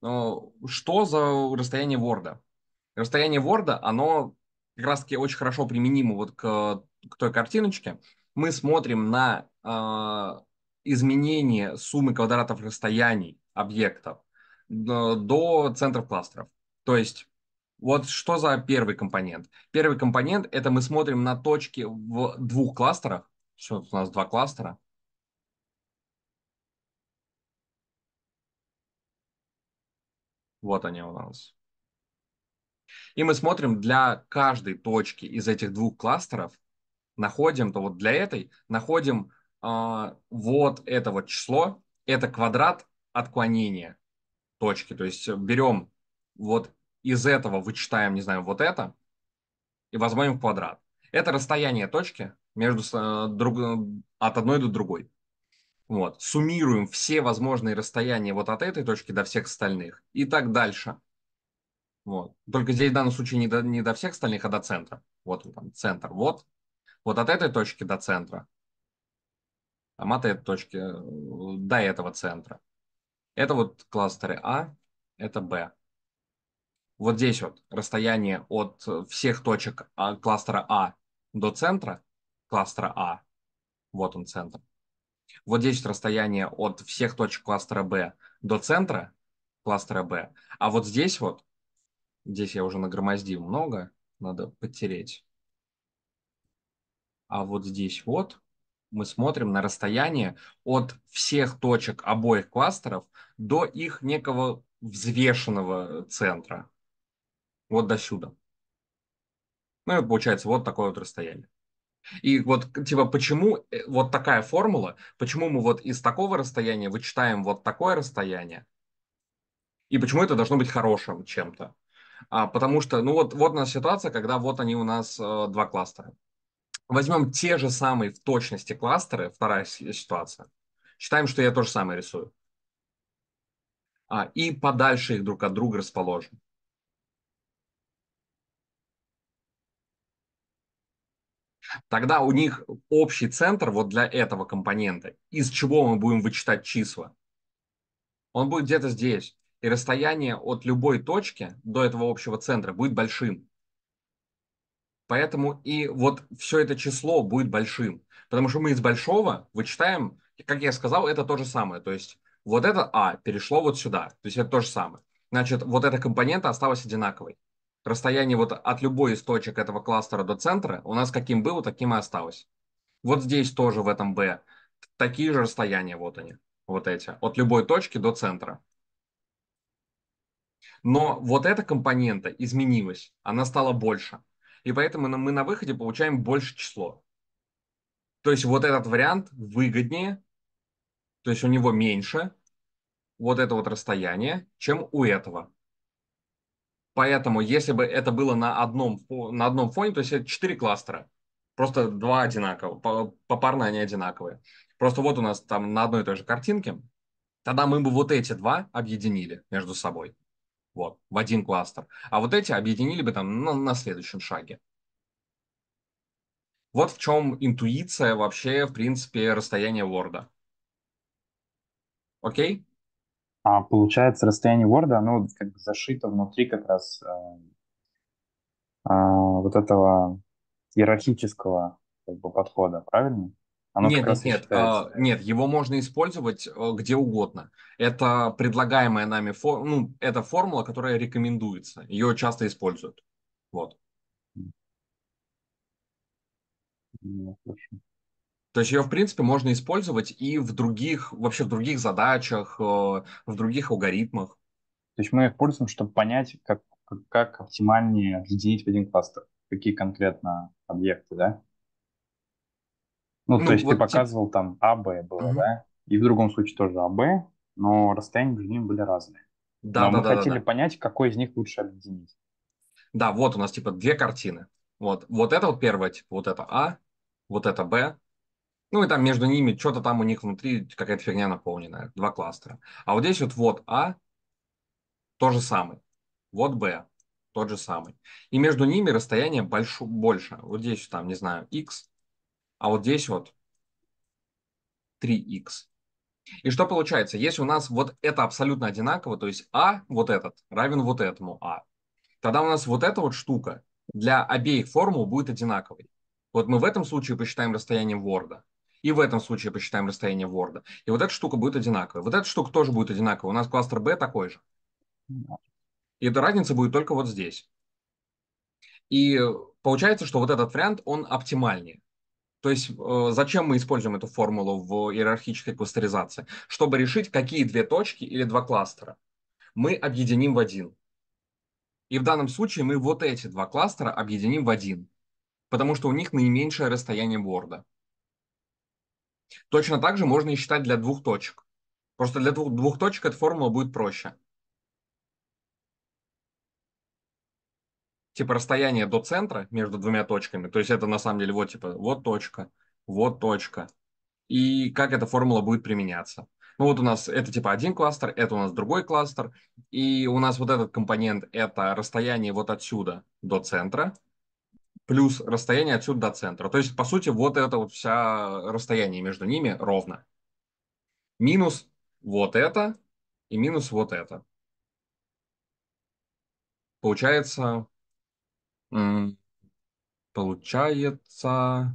Что за расстояние Word? Расстояние Word, оно как раз-таки очень хорошо применимо вот к, к той картиночке. Мы смотрим на э, изменение суммы квадратов расстояний объектов до, э, до центров кластеров. То есть вот что за первый компонент? Первый компонент – это мы смотрим на точки в двух кластерах. Все, у нас два кластера. Вот они у нас. И мы смотрим для каждой точки из этих двух кластеров, находим, то вот для этой находим э, вот это вот число, это квадрат отклонения точки. То есть берем вот из этого вычитаем, не знаю, вот это и возьмем квадрат. Это расстояние точки между, э, друг, от одной до другой. Вот, суммируем все возможные расстояния вот от этой точки до всех остальных и так дальше. Вот. Только здесь в данном случае не до, не до всех остальных, а до центра. Вот он там, центр. Вот. Вот от этой точки до центра. а от этой точки э, до этого центра. Это вот кластеры А, это Б. Вот здесь вот расстояние от э, всех точек а, кластера А до центра, кластера А, вот он центр, вот здесь расстояние от всех точек кластера B до центра кластера B. А вот здесь вот, здесь я уже нагромоздил много, надо потереть. А вот здесь вот мы смотрим на расстояние от всех точек обоих кластеров до их некого взвешенного центра. Вот до сюда. Ну и получается вот такое вот расстояние. И вот, типа, почему э, вот такая формула, почему мы вот из такого расстояния вычитаем вот такое расстояние, и почему это должно быть хорошим чем-то? А, потому что, ну вот, вот у нас ситуация, когда вот они у нас э, два кластера. Возьмем те же самые в точности кластеры, вторая ситуация. Считаем, что я то же самое рисую. А, и подальше их друг от друга расположим. Тогда у них общий центр вот для этого компонента, из чего мы будем вычитать числа, он будет где-то здесь. И расстояние от любой точки до этого общего центра будет большим. Поэтому и вот все это число будет большим. Потому что мы из большого вычитаем, как я сказал, это то же самое. То есть вот это А перешло вот сюда. То есть это то же самое. Значит, вот эта компонента осталась одинаковой расстояние вот от любой из точек этого кластера до центра у нас каким было, таким и осталось. Вот здесь тоже в этом B такие же расстояния, вот они, вот эти, от любой точки до центра. Но вот эта компонента изменилась, она стала больше. И поэтому мы на выходе получаем больше число. То есть вот этот вариант выгоднее, то есть у него меньше вот это вот расстояние, чем у этого. Поэтому, если бы это было на одном, на одном фоне, то есть это 4 кластера, просто два одинаково, попарно они одинаковые. Просто вот у нас там на одной и той же картинке, тогда мы бы вот эти два объединили между собой, вот, в один кластер. А вот эти объединили бы там на, на следующем шаге. Вот в чем интуиция вообще, в принципе, расстояния Ворда. Окей? А получается, расстояние Word, оно как бы зашито внутри как раз э, э, вот этого иерархического как бы, подхода, правильно? Оно нет, нет, нет, а, считается... а, нет, его можно использовать а, где угодно. Это предлагаемая нами фор... ну, это формула, которая рекомендуется. Ее часто используют. Вот. Нет, ну, то есть ее, в принципе, можно использовать и в других, вообще в других задачах, э, в других алгоритмах. То есть мы их пользуем, чтобы понять, как, как оптимальнее объединить в один кластер, какие конкретно объекты, да? Ну, ну то есть вот ты показывал тип... там А, Б было, угу. да? И в другом случае тоже А, Б, но расстояния между ними были разные. Да, но да, мы да, хотели да, понять, какой из них лучше объединить. Да, вот у нас типа две картины. Вот, вот это вот первое, типа вот это А, вот это Б, ну и там между ними что-то там у них внутри какая-то фигня наполненная, два кластера. А вот здесь вот вот А то же самое, вот Б тот же самый. И между ними расстояние больше, больше. Вот здесь там, не знаю, x, а вот здесь вот 3x. И что получается? Если у нас вот это абсолютно одинаково, то есть А, вот этот, равен вот этому А, тогда у нас вот эта вот штука для обеих формул будет одинаковой. Вот мы в этом случае посчитаем расстояние ворда. И в этом случае посчитаем расстояние Word. И вот эта штука будет одинаковая. Вот эта штука тоже будет одинаковая. У нас кластер B такой же. И эта разница будет только вот здесь. И получается, что вот этот вариант, он оптимальнее. То есть э, зачем мы используем эту формулу в иерархической кластеризации? Чтобы решить, какие две точки или два кластера мы объединим в один. И в данном случае мы вот эти два кластера объединим в один, потому что у них наименьшее расстояние борда. Точно так же можно и считать для двух точек. Просто для двух, двух точек эта формула будет проще. Типа расстояние до центра между двумя точками, то есть это на самом деле вот типа вот точка, вот точка. И как эта формула будет применяться. Ну вот у нас это типа один кластер, это у нас другой кластер, и у нас вот этот компонент это расстояние вот отсюда до центра, плюс расстояние отсюда до центра. То есть, по сути, вот это вот вся расстояние между ними ровно. Минус вот это и минус вот это. Получается... Получается...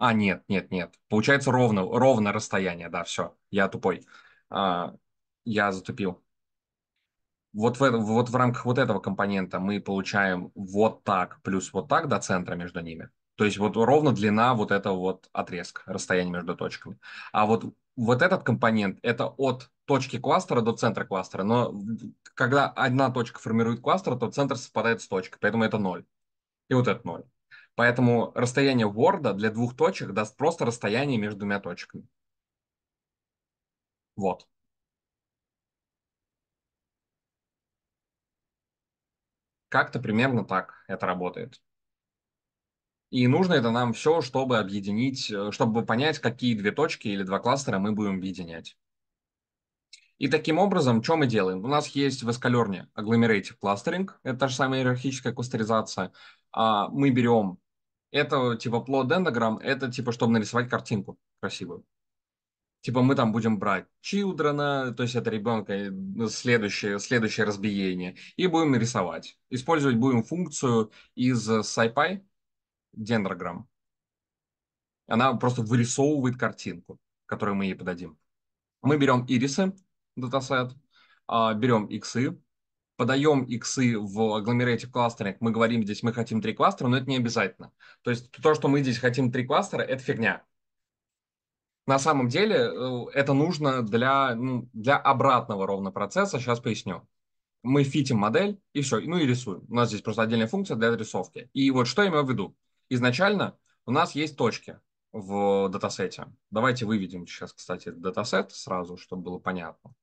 А, нет, нет, нет. Получается ровно, ровно расстояние, да, все, я тупой. А, я затупил вот в, вот в рамках вот этого компонента мы получаем вот так плюс вот так до центра между ними. То есть вот ровно длина вот этого вот отрезка, расстояние между точками. А вот, вот этот компонент – это от точки кластера до центра кластера. Но когда одна точка формирует кластер, то центр совпадает с точкой, поэтому это ноль. И вот это ноль. Поэтому расстояние Word для двух точек даст просто расстояние между двумя точками. Вот. Как-то примерно так это работает. И нужно это нам все, чтобы объединить, э, чтобы понять, какие две точки или два кластера мы будем объединять. И таким образом, что мы делаем? У нас есть в эскалерне agglomerative clustering, это та же самая иерархическая кластеризация. А Мы берем это типа plot dendrogram, это типа, чтобы нарисовать картинку красивую. Типа мы там будем брать children, то есть это ребенка, ну, следующее, следующее разбиение, и будем рисовать. Использовать будем функцию из SciPy, дендрограмм. Она просто вырисовывает картинку, которую мы ей подадим. Мы берем ирисы, датасет, а, берем иксы, подаем иксы в agglomerative кластеринг. мы говорим здесь, мы хотим три кластера, но это не обязательно. То есть то, что мы здесь хотим три кластера, это фигня на самом деле э, это нужно для, ну, для обратного ровно процесса. Сейчас поясню. Мы фитим модель и все, ну и рисуем. У нас здесь просто отдельная функция для рисовки. И вот что я имею в виду. Изначально у нас есть точки в датасете. Давайте выведем сейчас, кстати, датасет сразу, чтобы было понятно.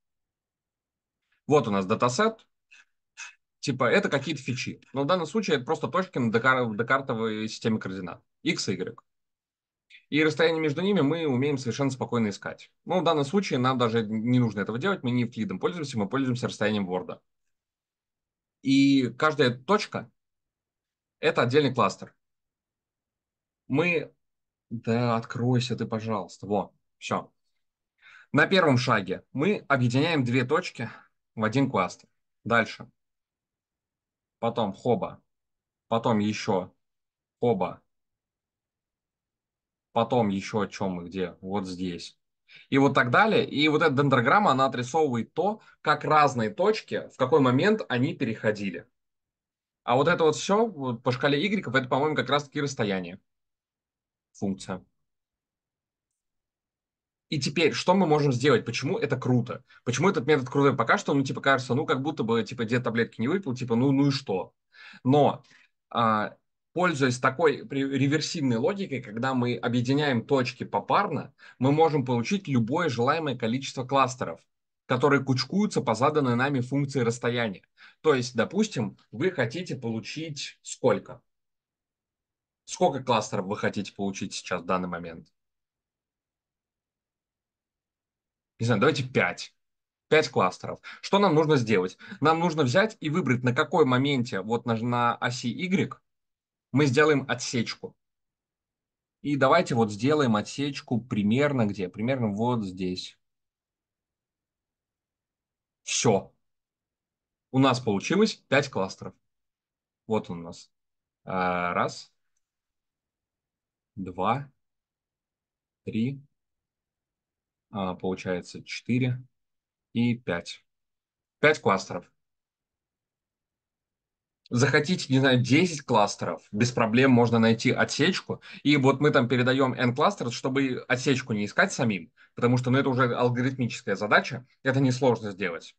Вот у нас датасет, типа это какие-то фичи. Но в данном случае это просто точки на декар- декартовой системе координат. X, Y и расстояние между ними мы умеем совершенно спокойно искать. Ну, в данном случае нам даже не нужно этого делать, мы не евклидом пользуемся, мы пользуемся расстоянием Word. И каждая точка – это отдельный кластер. Мы… Да, откройся ты, пожалуйста. Во, все. На первом шаге мы объединяем две точки в один кластер. Дальше. Потом хоба. Потом еще хоба потом еще о чем и где, вот здесь. И вот так далее. И вот эта дендрограмма она отрисовывает то, как разные точки, в какой момент они переходили. А вот это вот все вот по шкале Y, это, по-моему, как раз-таки расстояние. Функция. И теперь, что мы можем сделать? Почему это круто? Почему этот метод крутой? Пока что, ну, типа, кажется, ну, как будто бы, типа, дед таблетки не выпил, типа, ну, ну и что? Но а, пользуясь такой реверсивной логикой, когда мы объединяем точки попарно, мы можем получить любое желаемое количество кластеров, которые кучкуются по заданной нами функции расстояния. То есть, допустим, вы хотите получить сколько? Сколько кластеров вы хотите получить сейчас в данный момент? Не знаю, давайте 5. 5 кластеров. Что нам нужно сделать? Нам нужно взять и выбрать, на какой моменте, вот на, на оси Y, мы сделаем отсечку. И давайте вот сделаем отсечку примерно где? Примерно вот здесь. Все. У нас получилось 5 кластеров. Вот он у нас. А, раз, два, три, а, получается четыре и пять. Пять кластеров захотите, не знаю, 10 кластеров, без проблем можно найти отсечку. И вот мы там передаем n-кластер, чтобы отсечку не искать самим, потому что ну, это уже алгоритмическая задача, это несложно сделать.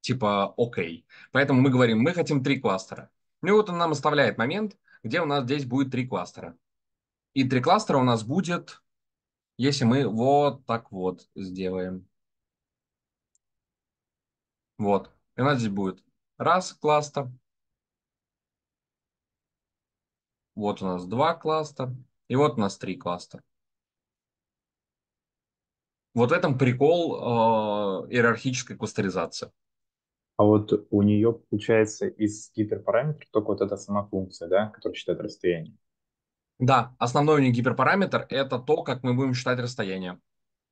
Типа, окей. Поэтому мы говорим, мы хотим три кластера. Ну и вот он нам оставляет момент, где у нас здесь будет три кластера. И три кластера у нас будет, если мы вот так вот сделаем. Вот. И у нас здесь будет раз кластер, Вот у нас два кластера. И вот у нас три кластера. Вот в этом прикол э, иерархической кластеризации. А вот у нее получается из гиперпараметров только вот эта сама функция, да, которая считает расстояние. Да, основной у нее гиперпараметр это то, как мы будем считать расстояние.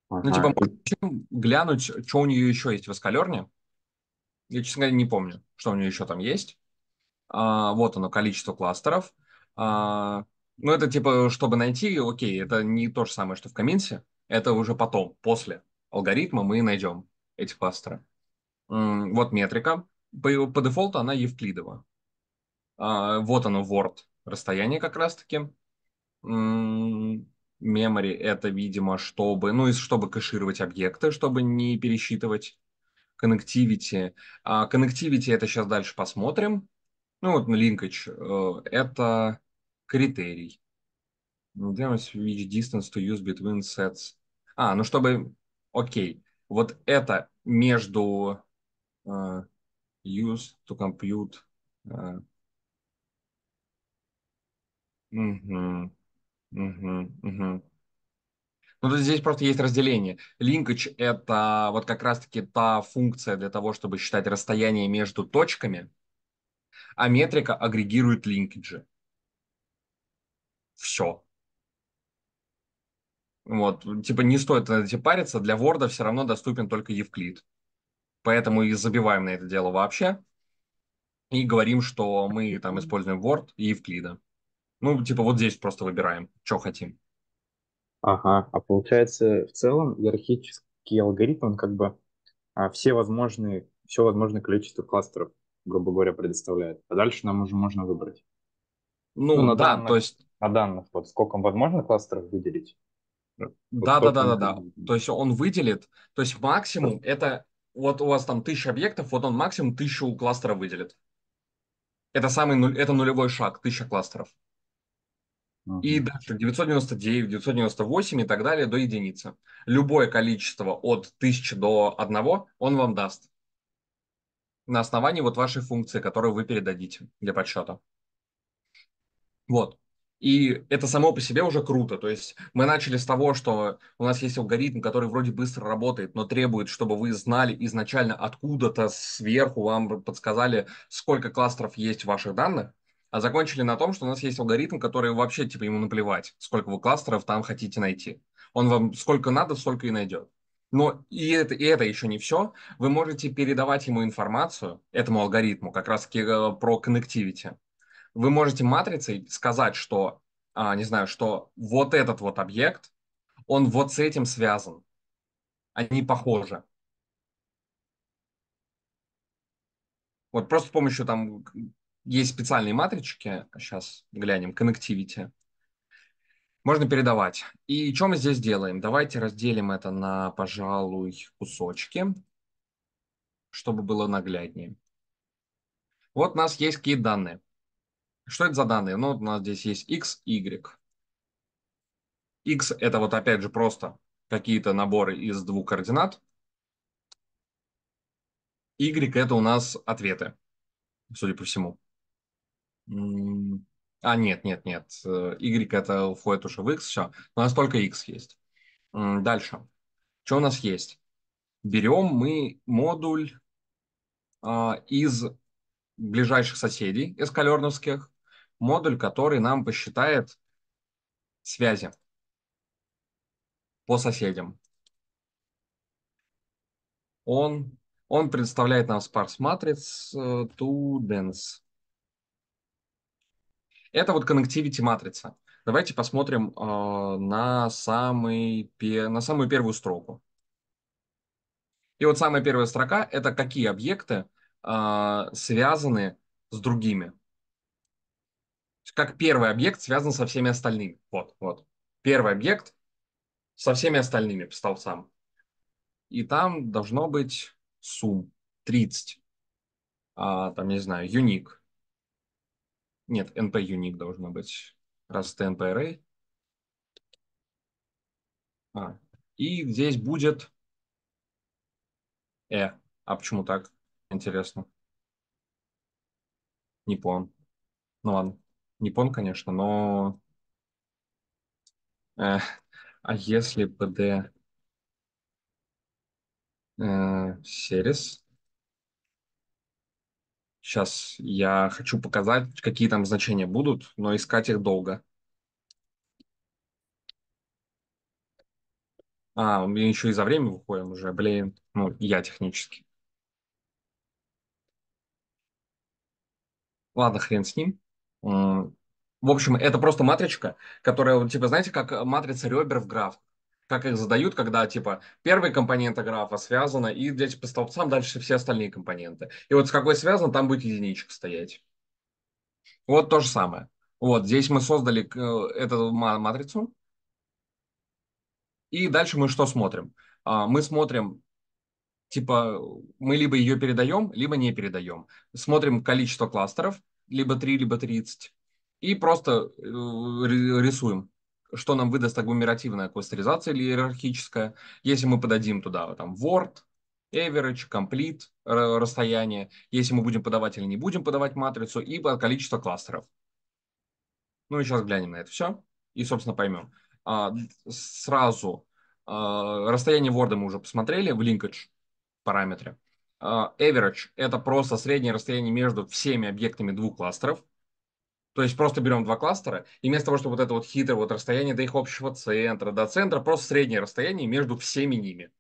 Ага. Ну, типа, можем глянуть, что у нее еще есть в эскалерне. Я, честно говоря, не помню, что у нее еще там есть. А, вот оно, количество кластеров. А, ну, это типа, чтобы найти, окей, это не то же самое, что в комменте, это уже потом, после алгоритма мы найдем эти кластеры. Вот метрика. По, по дефолту она евклидова. А, вот оно, Word, расстояние как раз-таки. Memory — это, видимо, чтобы, ну, и чтобы кэшировать объекты, чтобы не пересчитывать. Connectivity. А, connectivity — это сейчас дальше посмотрим. Ну вот на ну, linkage. Э, это критерий. Damage ну, which distance to use between sets. А, ну чтобы... Окей. Вот это между uh, use to compute... Uh... Угу. Угу, угу. Ну, то здесь просто есть разделение. Linkage — это вот как раз-таки та функция для того, чтобы считать расстояние между точками — а метрика агрегирует линкиджи. Все. Вот, типа не стоит эти париться, для Word все равно доступен только Евклид. Поэтому и забиваем на это дело вообще. И говорим, что мы там используем Word и Евклида. Ну, типа вот здесь просто выбираем, что хотим. Ага, а получается в целом иерархический алгоритм, он как бы а, все возможные, все возможное количество кластеров грубо говоря, предоставляет. А дальше нам уже можно выбрать. Ну, ну на да, данных, то есть... На данных, вот сколько возможно кластеров выделить? Вот да, да, да, да, да. То есть он выделит, то есть максимум это вот у вас там тысяча объектов, вот он максимум тысячу кластеров выделит. Это самый нуль, это нулевой шаг, тысяча кластеров. Uh-huh. И дальше 999, 998 и так далее до единицы. Любое количество от тысячи до одного он вам даст на основании вот вашей функции, которую вы передадите для подсчета. Вот. И это само по себе уже круто. То есть мы начали с того, что у нас есть алгоритм, который вроде быстро работает, но требует, чтобы вы знали изначально откуда-то сверху, вам подсказали, сколько кластеров есть в ваших данных, а закончили на том, что у нас есть алгоритм, который вообще типа ему наплевать, сколько вы кластеров там хотите найти. Он вам сколько надо, столько и найдет. Но и это, и это еще не все. Вы можете передавать ему информацию, этому алгоритму, как раз таки э, про connectivity. Вы можете матрицей сказать, что, а, не знаю, что вот этот вот объект, он вот с этим связан. Они а похожи. Вот просто с помощью там есть специальные матрички, сейчас глянем, connectivity. Можно передавать. И что мы здесь делаем? Давайте разделим это на, пожалуй, кусочки, чтобы было нагляднее. Вот у нас есть какие данные. Что это за данные? Ну, у нас здесь есть x, y. x – это вот опять же просто какие-то наборы из двух координат. y – это у нас ответы, судя по всему. А, нет, нет, нет. Э, y это входит уже в X, все. У нас только X есть. Дальше. Что у нас есть? Берем мы модуль а, из ближайших соседей, из эскалерновских, модуль, который нам посчитает связи по соседям. Он, он представляет нам sparse matrix э, to dense. Это вот connectivity матрица. Давайте посмотрим э, на, самый, на самую первую строку. И вот самая первая строка – это какие объекты э, связаны с другими. Как первый объект связан со всеми остальными. Вот, вот. Первый объект со всеми остальными по сам. И там должно быть сумм 30. А, там, не знаю, юник – нет, NP unique должно быть. Раз это NP array. А. И здесь будет e. А почему так? Интересно. Не Непон. Ну ладно. не Непон, конечно, но... Э, а если PD э, Series? Сейчас я хочу показать, какие там значения будут, но искать их долго. А, мы еще и за время выходим уже, блин. Ну, я технически. Ладно, хрен с ним. В общем, это просто матричка, которая, типа, знаете, как матрица ребер в графах как их задают, когда, типа, первый компоненты графа связаны, и здесь по типа, столбцам дальше все остальные компоненты. И вот с какой связано, там будет единичка стоять. Вот то же самое. Вот, здесь мы создали э, эту матрицу. И дальше мы что смотрим? А, мы смотрим, типа, мы либо ее передаем, либо не передаем. Смотрим количество кластеров, либо 3, либо 30. И просто э, рисуем что нам выдаст агломеративная кластеризация или иерархическая, если мы подадим туда там Word, average, complete, э, расстояние, если мы будем подавать или не будем подавать матрицу, и количество кластеров. Ну и сейчас глянем на это все и, собственно, поймем. А, сразу а, расстояние Word мы уже посмотрели в linkage параметре. А, average – это просто среднее расстояние между всеми объектами двух кластеров – то есть просто берем два кластера, и вместо того, чтобы вот это вот хитрое вот расстояние до их общего центра, до центра, просто среднее расстояние между всеми ними.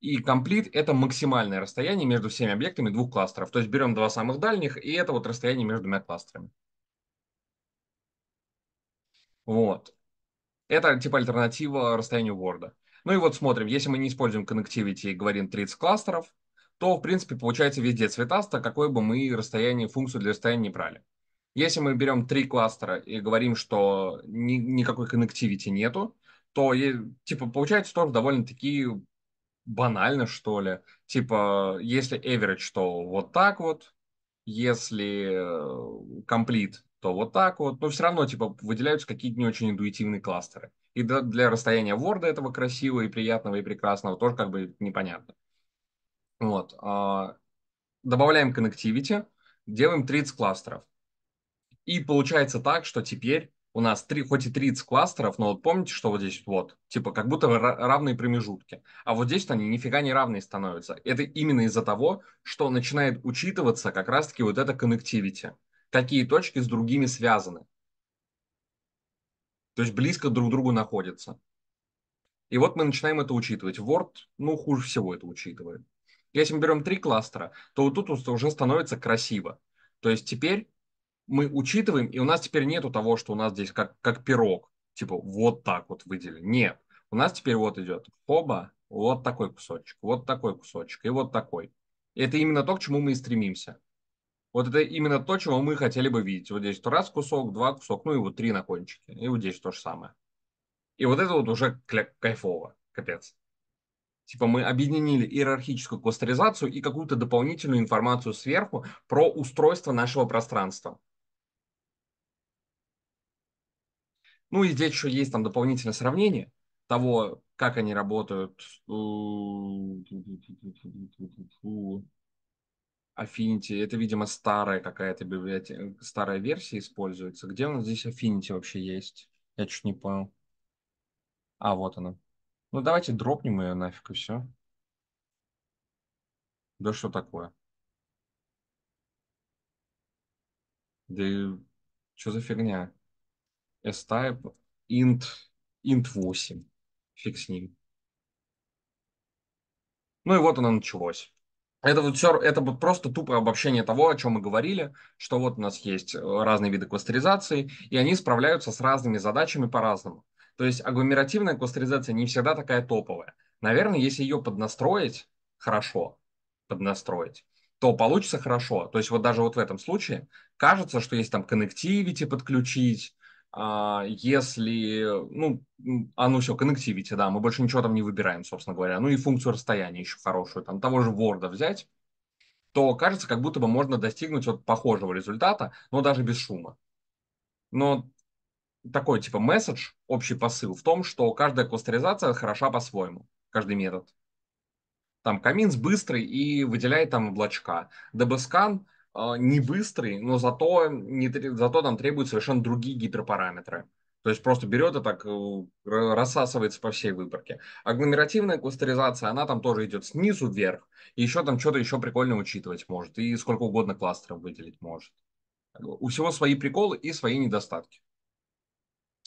И комплит – это максимальное расстояние между всеми объектами двух кластеров. То есть берем два самых дальних, и это вот расстояние между двумя кластерами. Вот. Это типа альтернатива расстоянию Word. Ну и вот смотрим, если мы не используем connectivity и говорим 30 кластеров, то, в принципе, получается везде цветасто, какое бы мы расстояние, функцию для расстояния не брали. Если мы берем три кластера и говорим, что ни, никакой коннективити нету, то типа получается тоже довольно-таки банально, что ли. Типа, если average, то вот так вот, если э, complete, то вот так вот. Но все равно, типа, выделяются какие-то не очень интуитивные кластеры. И для расстояния Word этого красивого и приятного и прекрасного тоже как бы непонятно. Вот. А, добавляем connectivity, делаем 30 кластеров. И получается так, что теперь у нас три, хоть и 30 кластеров, но вот помните, что вот здесь вот, типа как будто равные промежутки. А вот здесь они нифига не равные становятся. Это именно из-за того, что начинает учитываться как раз-таки вот это коннективити. Какие точки с другими связаны. То есть близко друг к другу находятся. И вот мы начинаем это учитывать. Word, ну, хуже всего это учитывает. Если мы берем три кластера, то вот тут уже становится красиво. То есть теперь мы учитываем, и у нас теперь нету того, что у нас здесь как, как пирог, типа вот так вот выделили. Нет, у нас теперь вот идет хоба, вот такой кусочек, вот такой кусочек и вот такой. И это именно то, к чему мы и стремимся. Вот это именно то, чего мы хотели бы видеть. Вот здесь раз кусок, два кусок, ну и вот три на кончике. И вот здесь то же самое. И вот это вот уже кайфово, капец. Типа мы объединили иерархическую кластеризацию и какую-то дополнительную информацию сверху про устройство нашего пространства. Ну и здесь еще есть там дополнительное сравнение того, как они работают. Affinity, это, видимо, старая какая-то библиотека, старая версия используется. Где у нас здесь Affinity вообще есть? Я чуть не понял. А, вот она. Ну, давайте дропнем ее нафиг и все. Да что такое? Да и что за фигня? S-type int, int 8. Фиг с ним. Ну и вот оно началось. Это вот все, это вот просто тупое обобщение того, о чем мы говорили, что вот у нас есть э, разные виды кластеризации, и они справляются с разными задачами по-разному. То есть агломеративная кластеризация не всегда такая топовая. Наверное, если ее поднастроить хорошо, поднастроить, то получится хорошо. То есть вот даже вот в этом случае кажется, что есть там коннективити подключить, а, если, ну, а ну все, connectivity, да, мы больше ничего там не выбираем, собственно говоря, ну и функцию расстояния еще хорошую, там того же Word взять, то кажется, как будто бы можно достигнуть вот похожего результата, но даже без шума. Но такой типа месседж, общий посыл в том, что каждая кластеризация хороша по-своему, каждый метод. Там Каминс быстрый и выделяет там облачка. DBScan а, не быстрый, но зато, не, зато там требуют совершенно другие гиперпараметры. То есть просто берет и так э, рассасывается по всей выборке. Агломеративная кластеризация, она там тоже идет снизу вверх. И еще там что-то еще прикольно учитывать может. И сколько угодно кластеров выделить может. У всего свои приколы и свои недостатки.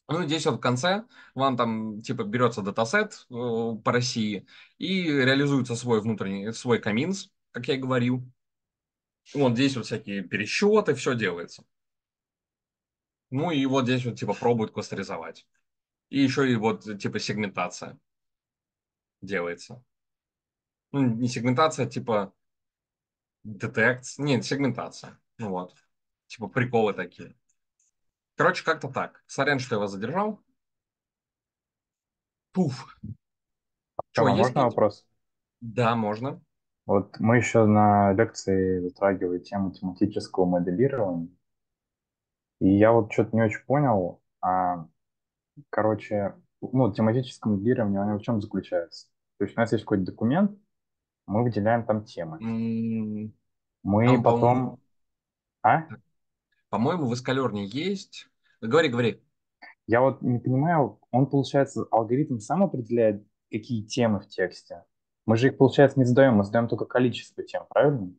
Ну, здесь вот в конце вам там типа берется датасет э, по России и реализуется свой внутренний, свой каминс, как я и говорил. Вот здесь вот всякие пересчеты, все делается. Ну и вот здесь вот типа пробуют кластеризовать. И еще и вот типа сегментация делается. Ну, не сегментация, а типа детект. Нет, сегментация. Ну вот. Типа приколы такие. Короче, как-то так. Сорян, что я вас задержал. Пуф. Что, есть можно вопрос? Да, можно. Вот мы еще на лекции затрагивали тему тематического моделирования. И я вот что-то не очень понял. А, короче, ну, тематическое моделирование, оно в чем заключается? То есть у нас есть какой-то документ, мы выделяем там темы. мы там, потом... по А? По-моему, в Искалерне есть. Говори, говори. Я вот не понимаю, он, получается, алгоритм сам определяет, какие темы в тексте? Мы же их, получается, не задаем, мы задаем только количество тем, правильно?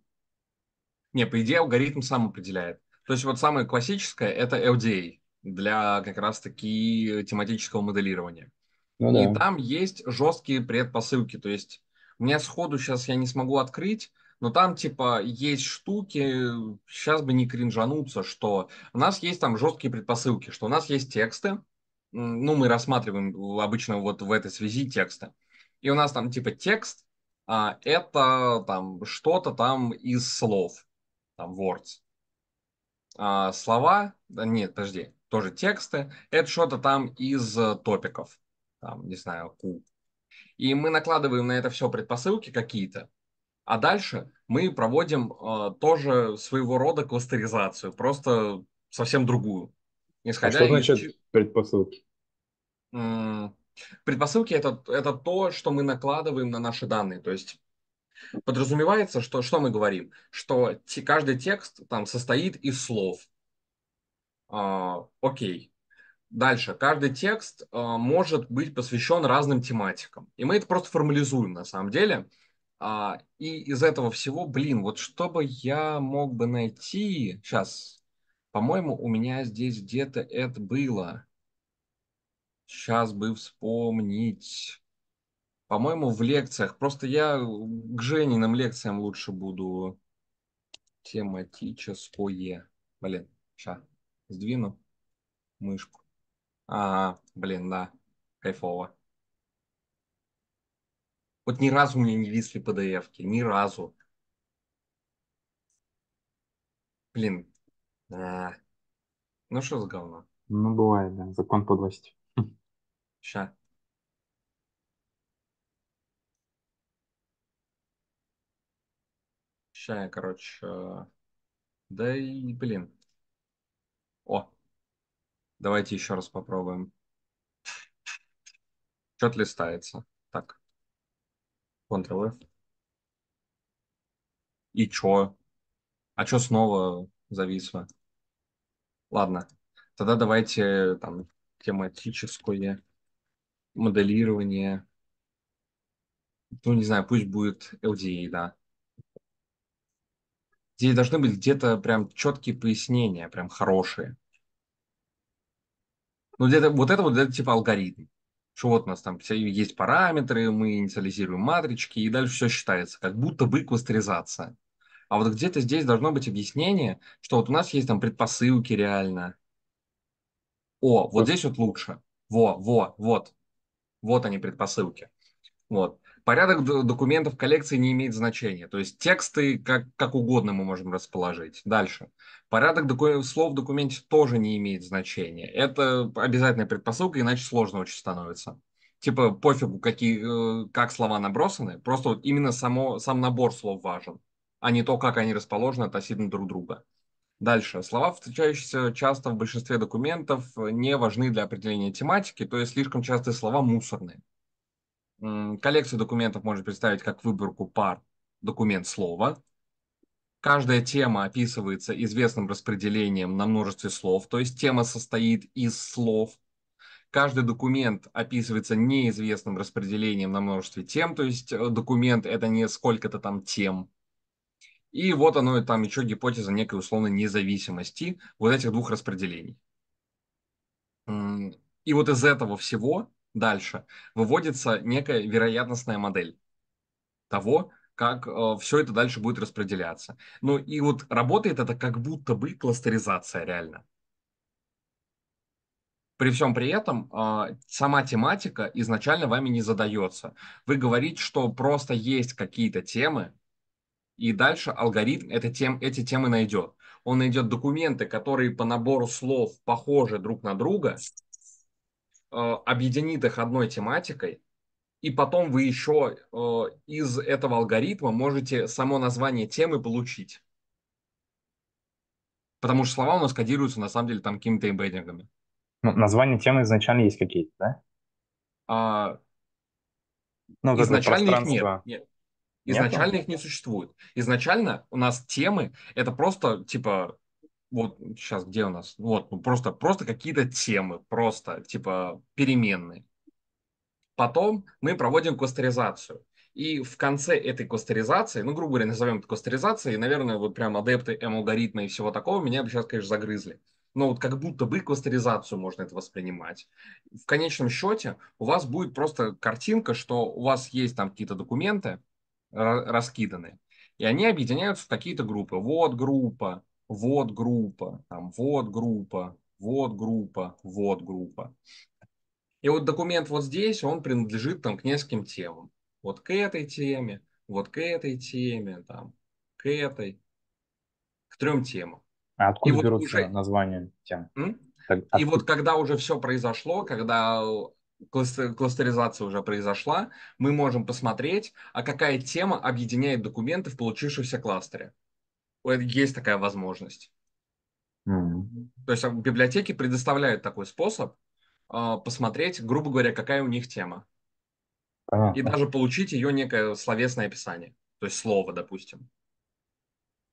Не, по идее, алгоритм сам определяет. То есть вот самое классическое – это LDA для как раз-таки тематического моделирования. Ну, да. И там есть жесткие предпосылки. То есть мне сходу сейчас я не смогу открыть, но там типа есть штуки, сейчас бы не кринжануться, что у нас есть там жесткие предпосылки, что у нас есть тексты, ну, мы рассматриваем обычно вот в этой связи тексты и у нас там типа текст, а, это там что-то там из слов, там words. А, слова, нет, подожди, тоже тексты, это что-то там из э, топиков, там, не знаю, Q. И мы накладываем на это все предпосылки какие-то, а дальше мы проводим э, тоже своего рода кластеризацию, просто совсем другую. А Исходя а что значит предпосылки? Предпосылки это, это то, что мы накладываем на наши данные. То есть подразумевается, что, что мы говорим? Что те, каждый текст там состоит из слов. А, окей. Дальше. Каждый текст а, может быть посвящен разным тематикам. И мы это просто формализуем на самом деле. А, и из этого всего, блин, вот чтобы я мог бы найти... Сейчас, по-моему, у меня здесь где-то это было. Сейчас бы вспомнить. По-моему, в лекциях. Просто я к Жениным лекциям лучше буду тематическое. Блин, сейчас сдвину мышку. Ага, блин, да, кайфово. Вот ни разу у меня не висли pdf -ки, ни разу. Блин, Да. ну что за говно? Ну, бывает, да, закон подлости. Сейчас. Сейчас я, короче... Э, да и, блин. О, давайте еще раз попробуем. что-то листается. Так. Ctrl-F. И чё? А чё снова зависло? Ладно. Тогда давайте э, там тематическую моделирование, ну, не знаю, пусть будет LDA, да. Здесь должны быть где-то прям четкие пояснения, прям хорошие. Ну, где-то вот это вот это типа алгоритм. Что вот у нас там есть параметры, мы инициализируем матрички, и дальше все считается, как будто бы кластеризация. А вот где-то здесь должно быть объяснение, что вот у нас есть там предпосылки реально. О, вот здесь вот лучше. Во, во, вот. Вот они предпосылки. Вот. Порядок документов коллекции не имеет значения. То есть тексты как, как угодно мы можем расположить. Дальше. Порядок доку- слов в документе тоже не имеет значения. Это обязательная предпосылка, иначе сложно очень становится. Типа пофигу, какие, э, как слова набросаны, просто вот именно само, сам набор слов важен, а не то, как они расположены относительно друг друга. Дальше. Слова, встречающиеся часто в большинстве документов, э, не важны для определения тематики, то есть слишком частые слова мусорные. Коллекцию документов можно представить как выборку пар документ-слова. Каждая тема описывается известным распределением на множестве слов, то есть тема состоит из слов. Каждый документ описывается неизвестным распределением на множестве тем, то есть э, документ это не сколько-то там тем, и вот оно там еще гипотеза некой условной независимости вот этих двух распределений. И вот из этого всего дальше выводится некая вероятностная модель того, как э, все это дальше будет распределяться. Ну и вот работает это как будто бы кластеризация реально. При всем при этом э, сама тематика изначально вами не задается. Вы говорите, что просто есть какие-то темы, и дальше алгоритм это тем, эти темы найдет. Он найдет документы, которые по набору слов похожи друг на друга, э, объединит их одной тематикой, и потом вы еще э, из этого алгоритма можете само название темы получить. Потому что слова у нас кодируются на самом деле там какими-то эмбеддингами. Ну, названия темы изначально есть какие-то, да? А... Ну, изначально их нет. нет. Изначально Нет, их не существует. Изначально у нас темы это просто типа вот сейчас где у нас вот ну, просто просто какие-то темы просто типа переменные. Потом мы проводим кластеризацию. И в конце этой кластеризации, ну, грубо говоря, назовем это кластеризацией, наверное, вот прям адепты М-алгоритма и всего такого меня бы сейчас, конечно, загрызли. Но вот как будто бы кластеризацию можно это воспринимать. В конечном счете у вас будет просто картинка, что у вас есть там какие-то документы, раскиданы. И они объединяются в какие-то группы. Вот группа, вот группа, там, вот группа, вот группа, вот группа. И вот документ вот здесь, он принадлежит там к нескольким темам. Вот к этой теме, вот к этой теме, там, к этой, к трем темам. А откуда и берутся вот уже... названия тем? М? и вот когда уже все произошло, когда кластеризация уже произошла, мы можем посмотреть, а какая тема объединяет документы в получившемся кластере. Есть такая возможность. Mm-hmm. То есть а, библиотеки предоставляют такой способ э, посмотреть, грубо говоря, какая у них тема. А, и даже получить ее некое словесное описание, то есть слово, допустим.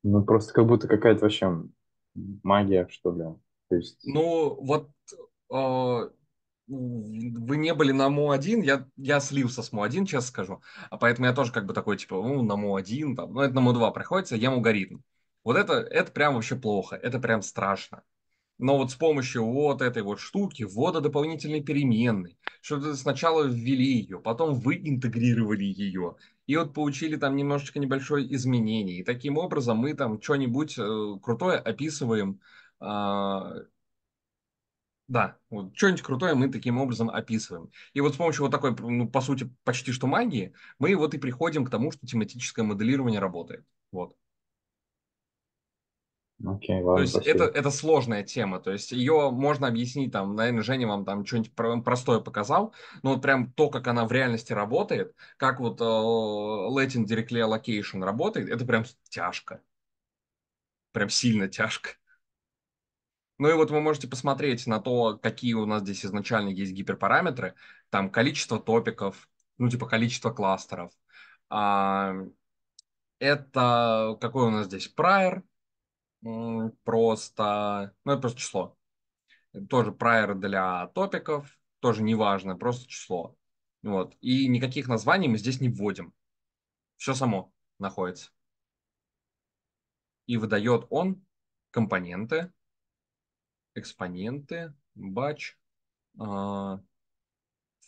Ну, просто как будто какая-то вообще магия, что ли. То есть... Ну, вот э, вы не были на Му 1 я, я слился с Му 1 честно скажу. А поэтому я тоже как бы такой, типа, ну, на Му 1 там, ну, это на Му 2 приходится, ем алгоритм. Вот это, это прям вообще плохо, это прям страшно. Но вот с помощью вот этой вот штуки, ввода дополнительной переменной, что сначала ввели ее, потом вы интегрировали ее, и вот получили там немножечко небольшое изменение. И таким образом мы там что-нибудь э, крутое описываем э, да, вот что-нибудь крутое мы таким образом описываем. И вот с помощью вот такой, ну, по сути, почти что магии, мы вот и приходим к тому, что тематическое моделирование работает. Вот. Okay, ладно, то есть это, это сложная тема, то есть ее можно объяснить, там, наверное, Женя вам там что-нибудь простое показал, но вот прям то, как она в реальности работает, как вот э, Latin Directly Allocation работает, это прям тяжко, прям сильно тяжко. Ну и вот вы можете посмотреть на то, какие у нас здесь изначально есть гиперпараметры. Там количество топиков, ну типа количество кластеров. А, это какой у нас здесь prior, просто, ну это просто число. Тоже prior для топиков, тоже неважно, просто число. Вот. И никаких названий мы здесь не вводим. Все само находится. И выдает он компоненты, экспоненты, batch, uh, а,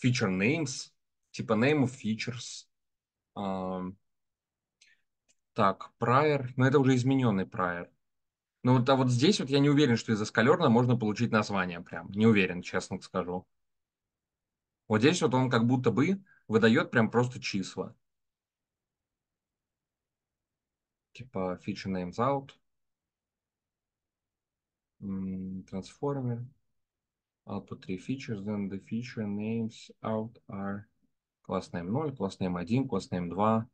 feature names, типа name of features. Uh, так, prior, но ну, это уже измененный prior. Ну вот, а вот здесь вот я не уверен, что из-за скалерна можно получить название прям. Не уверен, честно скажу. Вот здесь вот он как будто бы выдает прям просто числа. Типа feature names out transformer, output 3 features, then the feature names out are class name 0, class name 1, class name 2.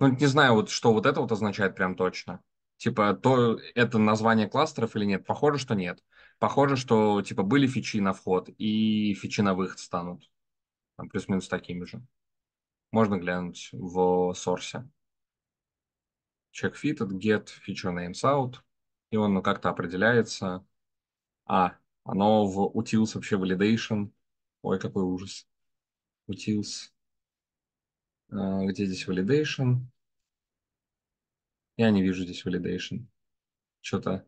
Ну, не знаю, вот что вот это вот означает прям точно. Типа, то это название кластеров или нет? Похоже, что нет. Похоже, что, типа, были фичи на вход и фичи на выход станут. плюс-минус такими же. Можно глянуть в сорсе check fitted, get, feature names out, и он ну, как-то определяется. А, оно в utils вообще validation. Ой, какой ужас. Utils. А, где здесь validation? Я не вижу здесь validation. Что-то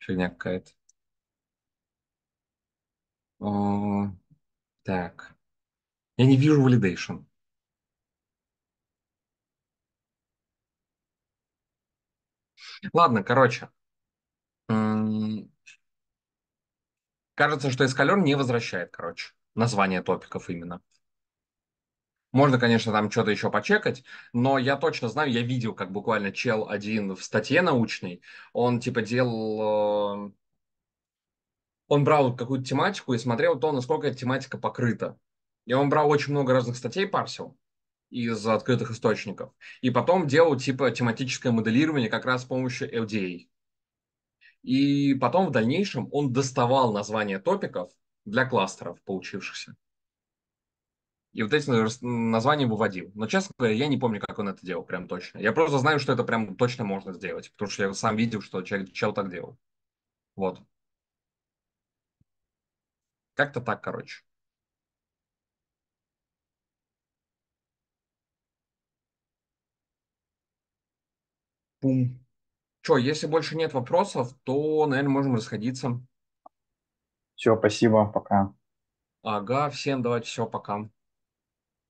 фигня какая-то. А, так. Я не вижу validation. Ладно, короче. Кажется, что Эскалер не возвращает, короче, название топиков именно. Можно, конечно, там что-то еще почекать, но я точно знаю, я видел, как буквально чел один в статье научной, он типа делал... Э, он брал какую-то тематику и смотрел то, насколько эта тематика покрыта. И он брал очень много разных статей, парсил, из открытых источников. И потом делал типа тематическое моделирование как раз с помощью LDA. И потом в дальнейшем он доставал названия топиков для кластеров получившихся. И вот эти названия выводил. Но, честно говоря, я не помню, как он это делал прям точно. Я просто знаю, что это прям точно можно сделать, потому что я сам видел, что человек чел так делал. Вот. Как-то так, короче. Пум. Че, если больше нет вопросов, то, наверное, можем расходиться. Все, спасибо, пока. Ага, всем давайте все, пока.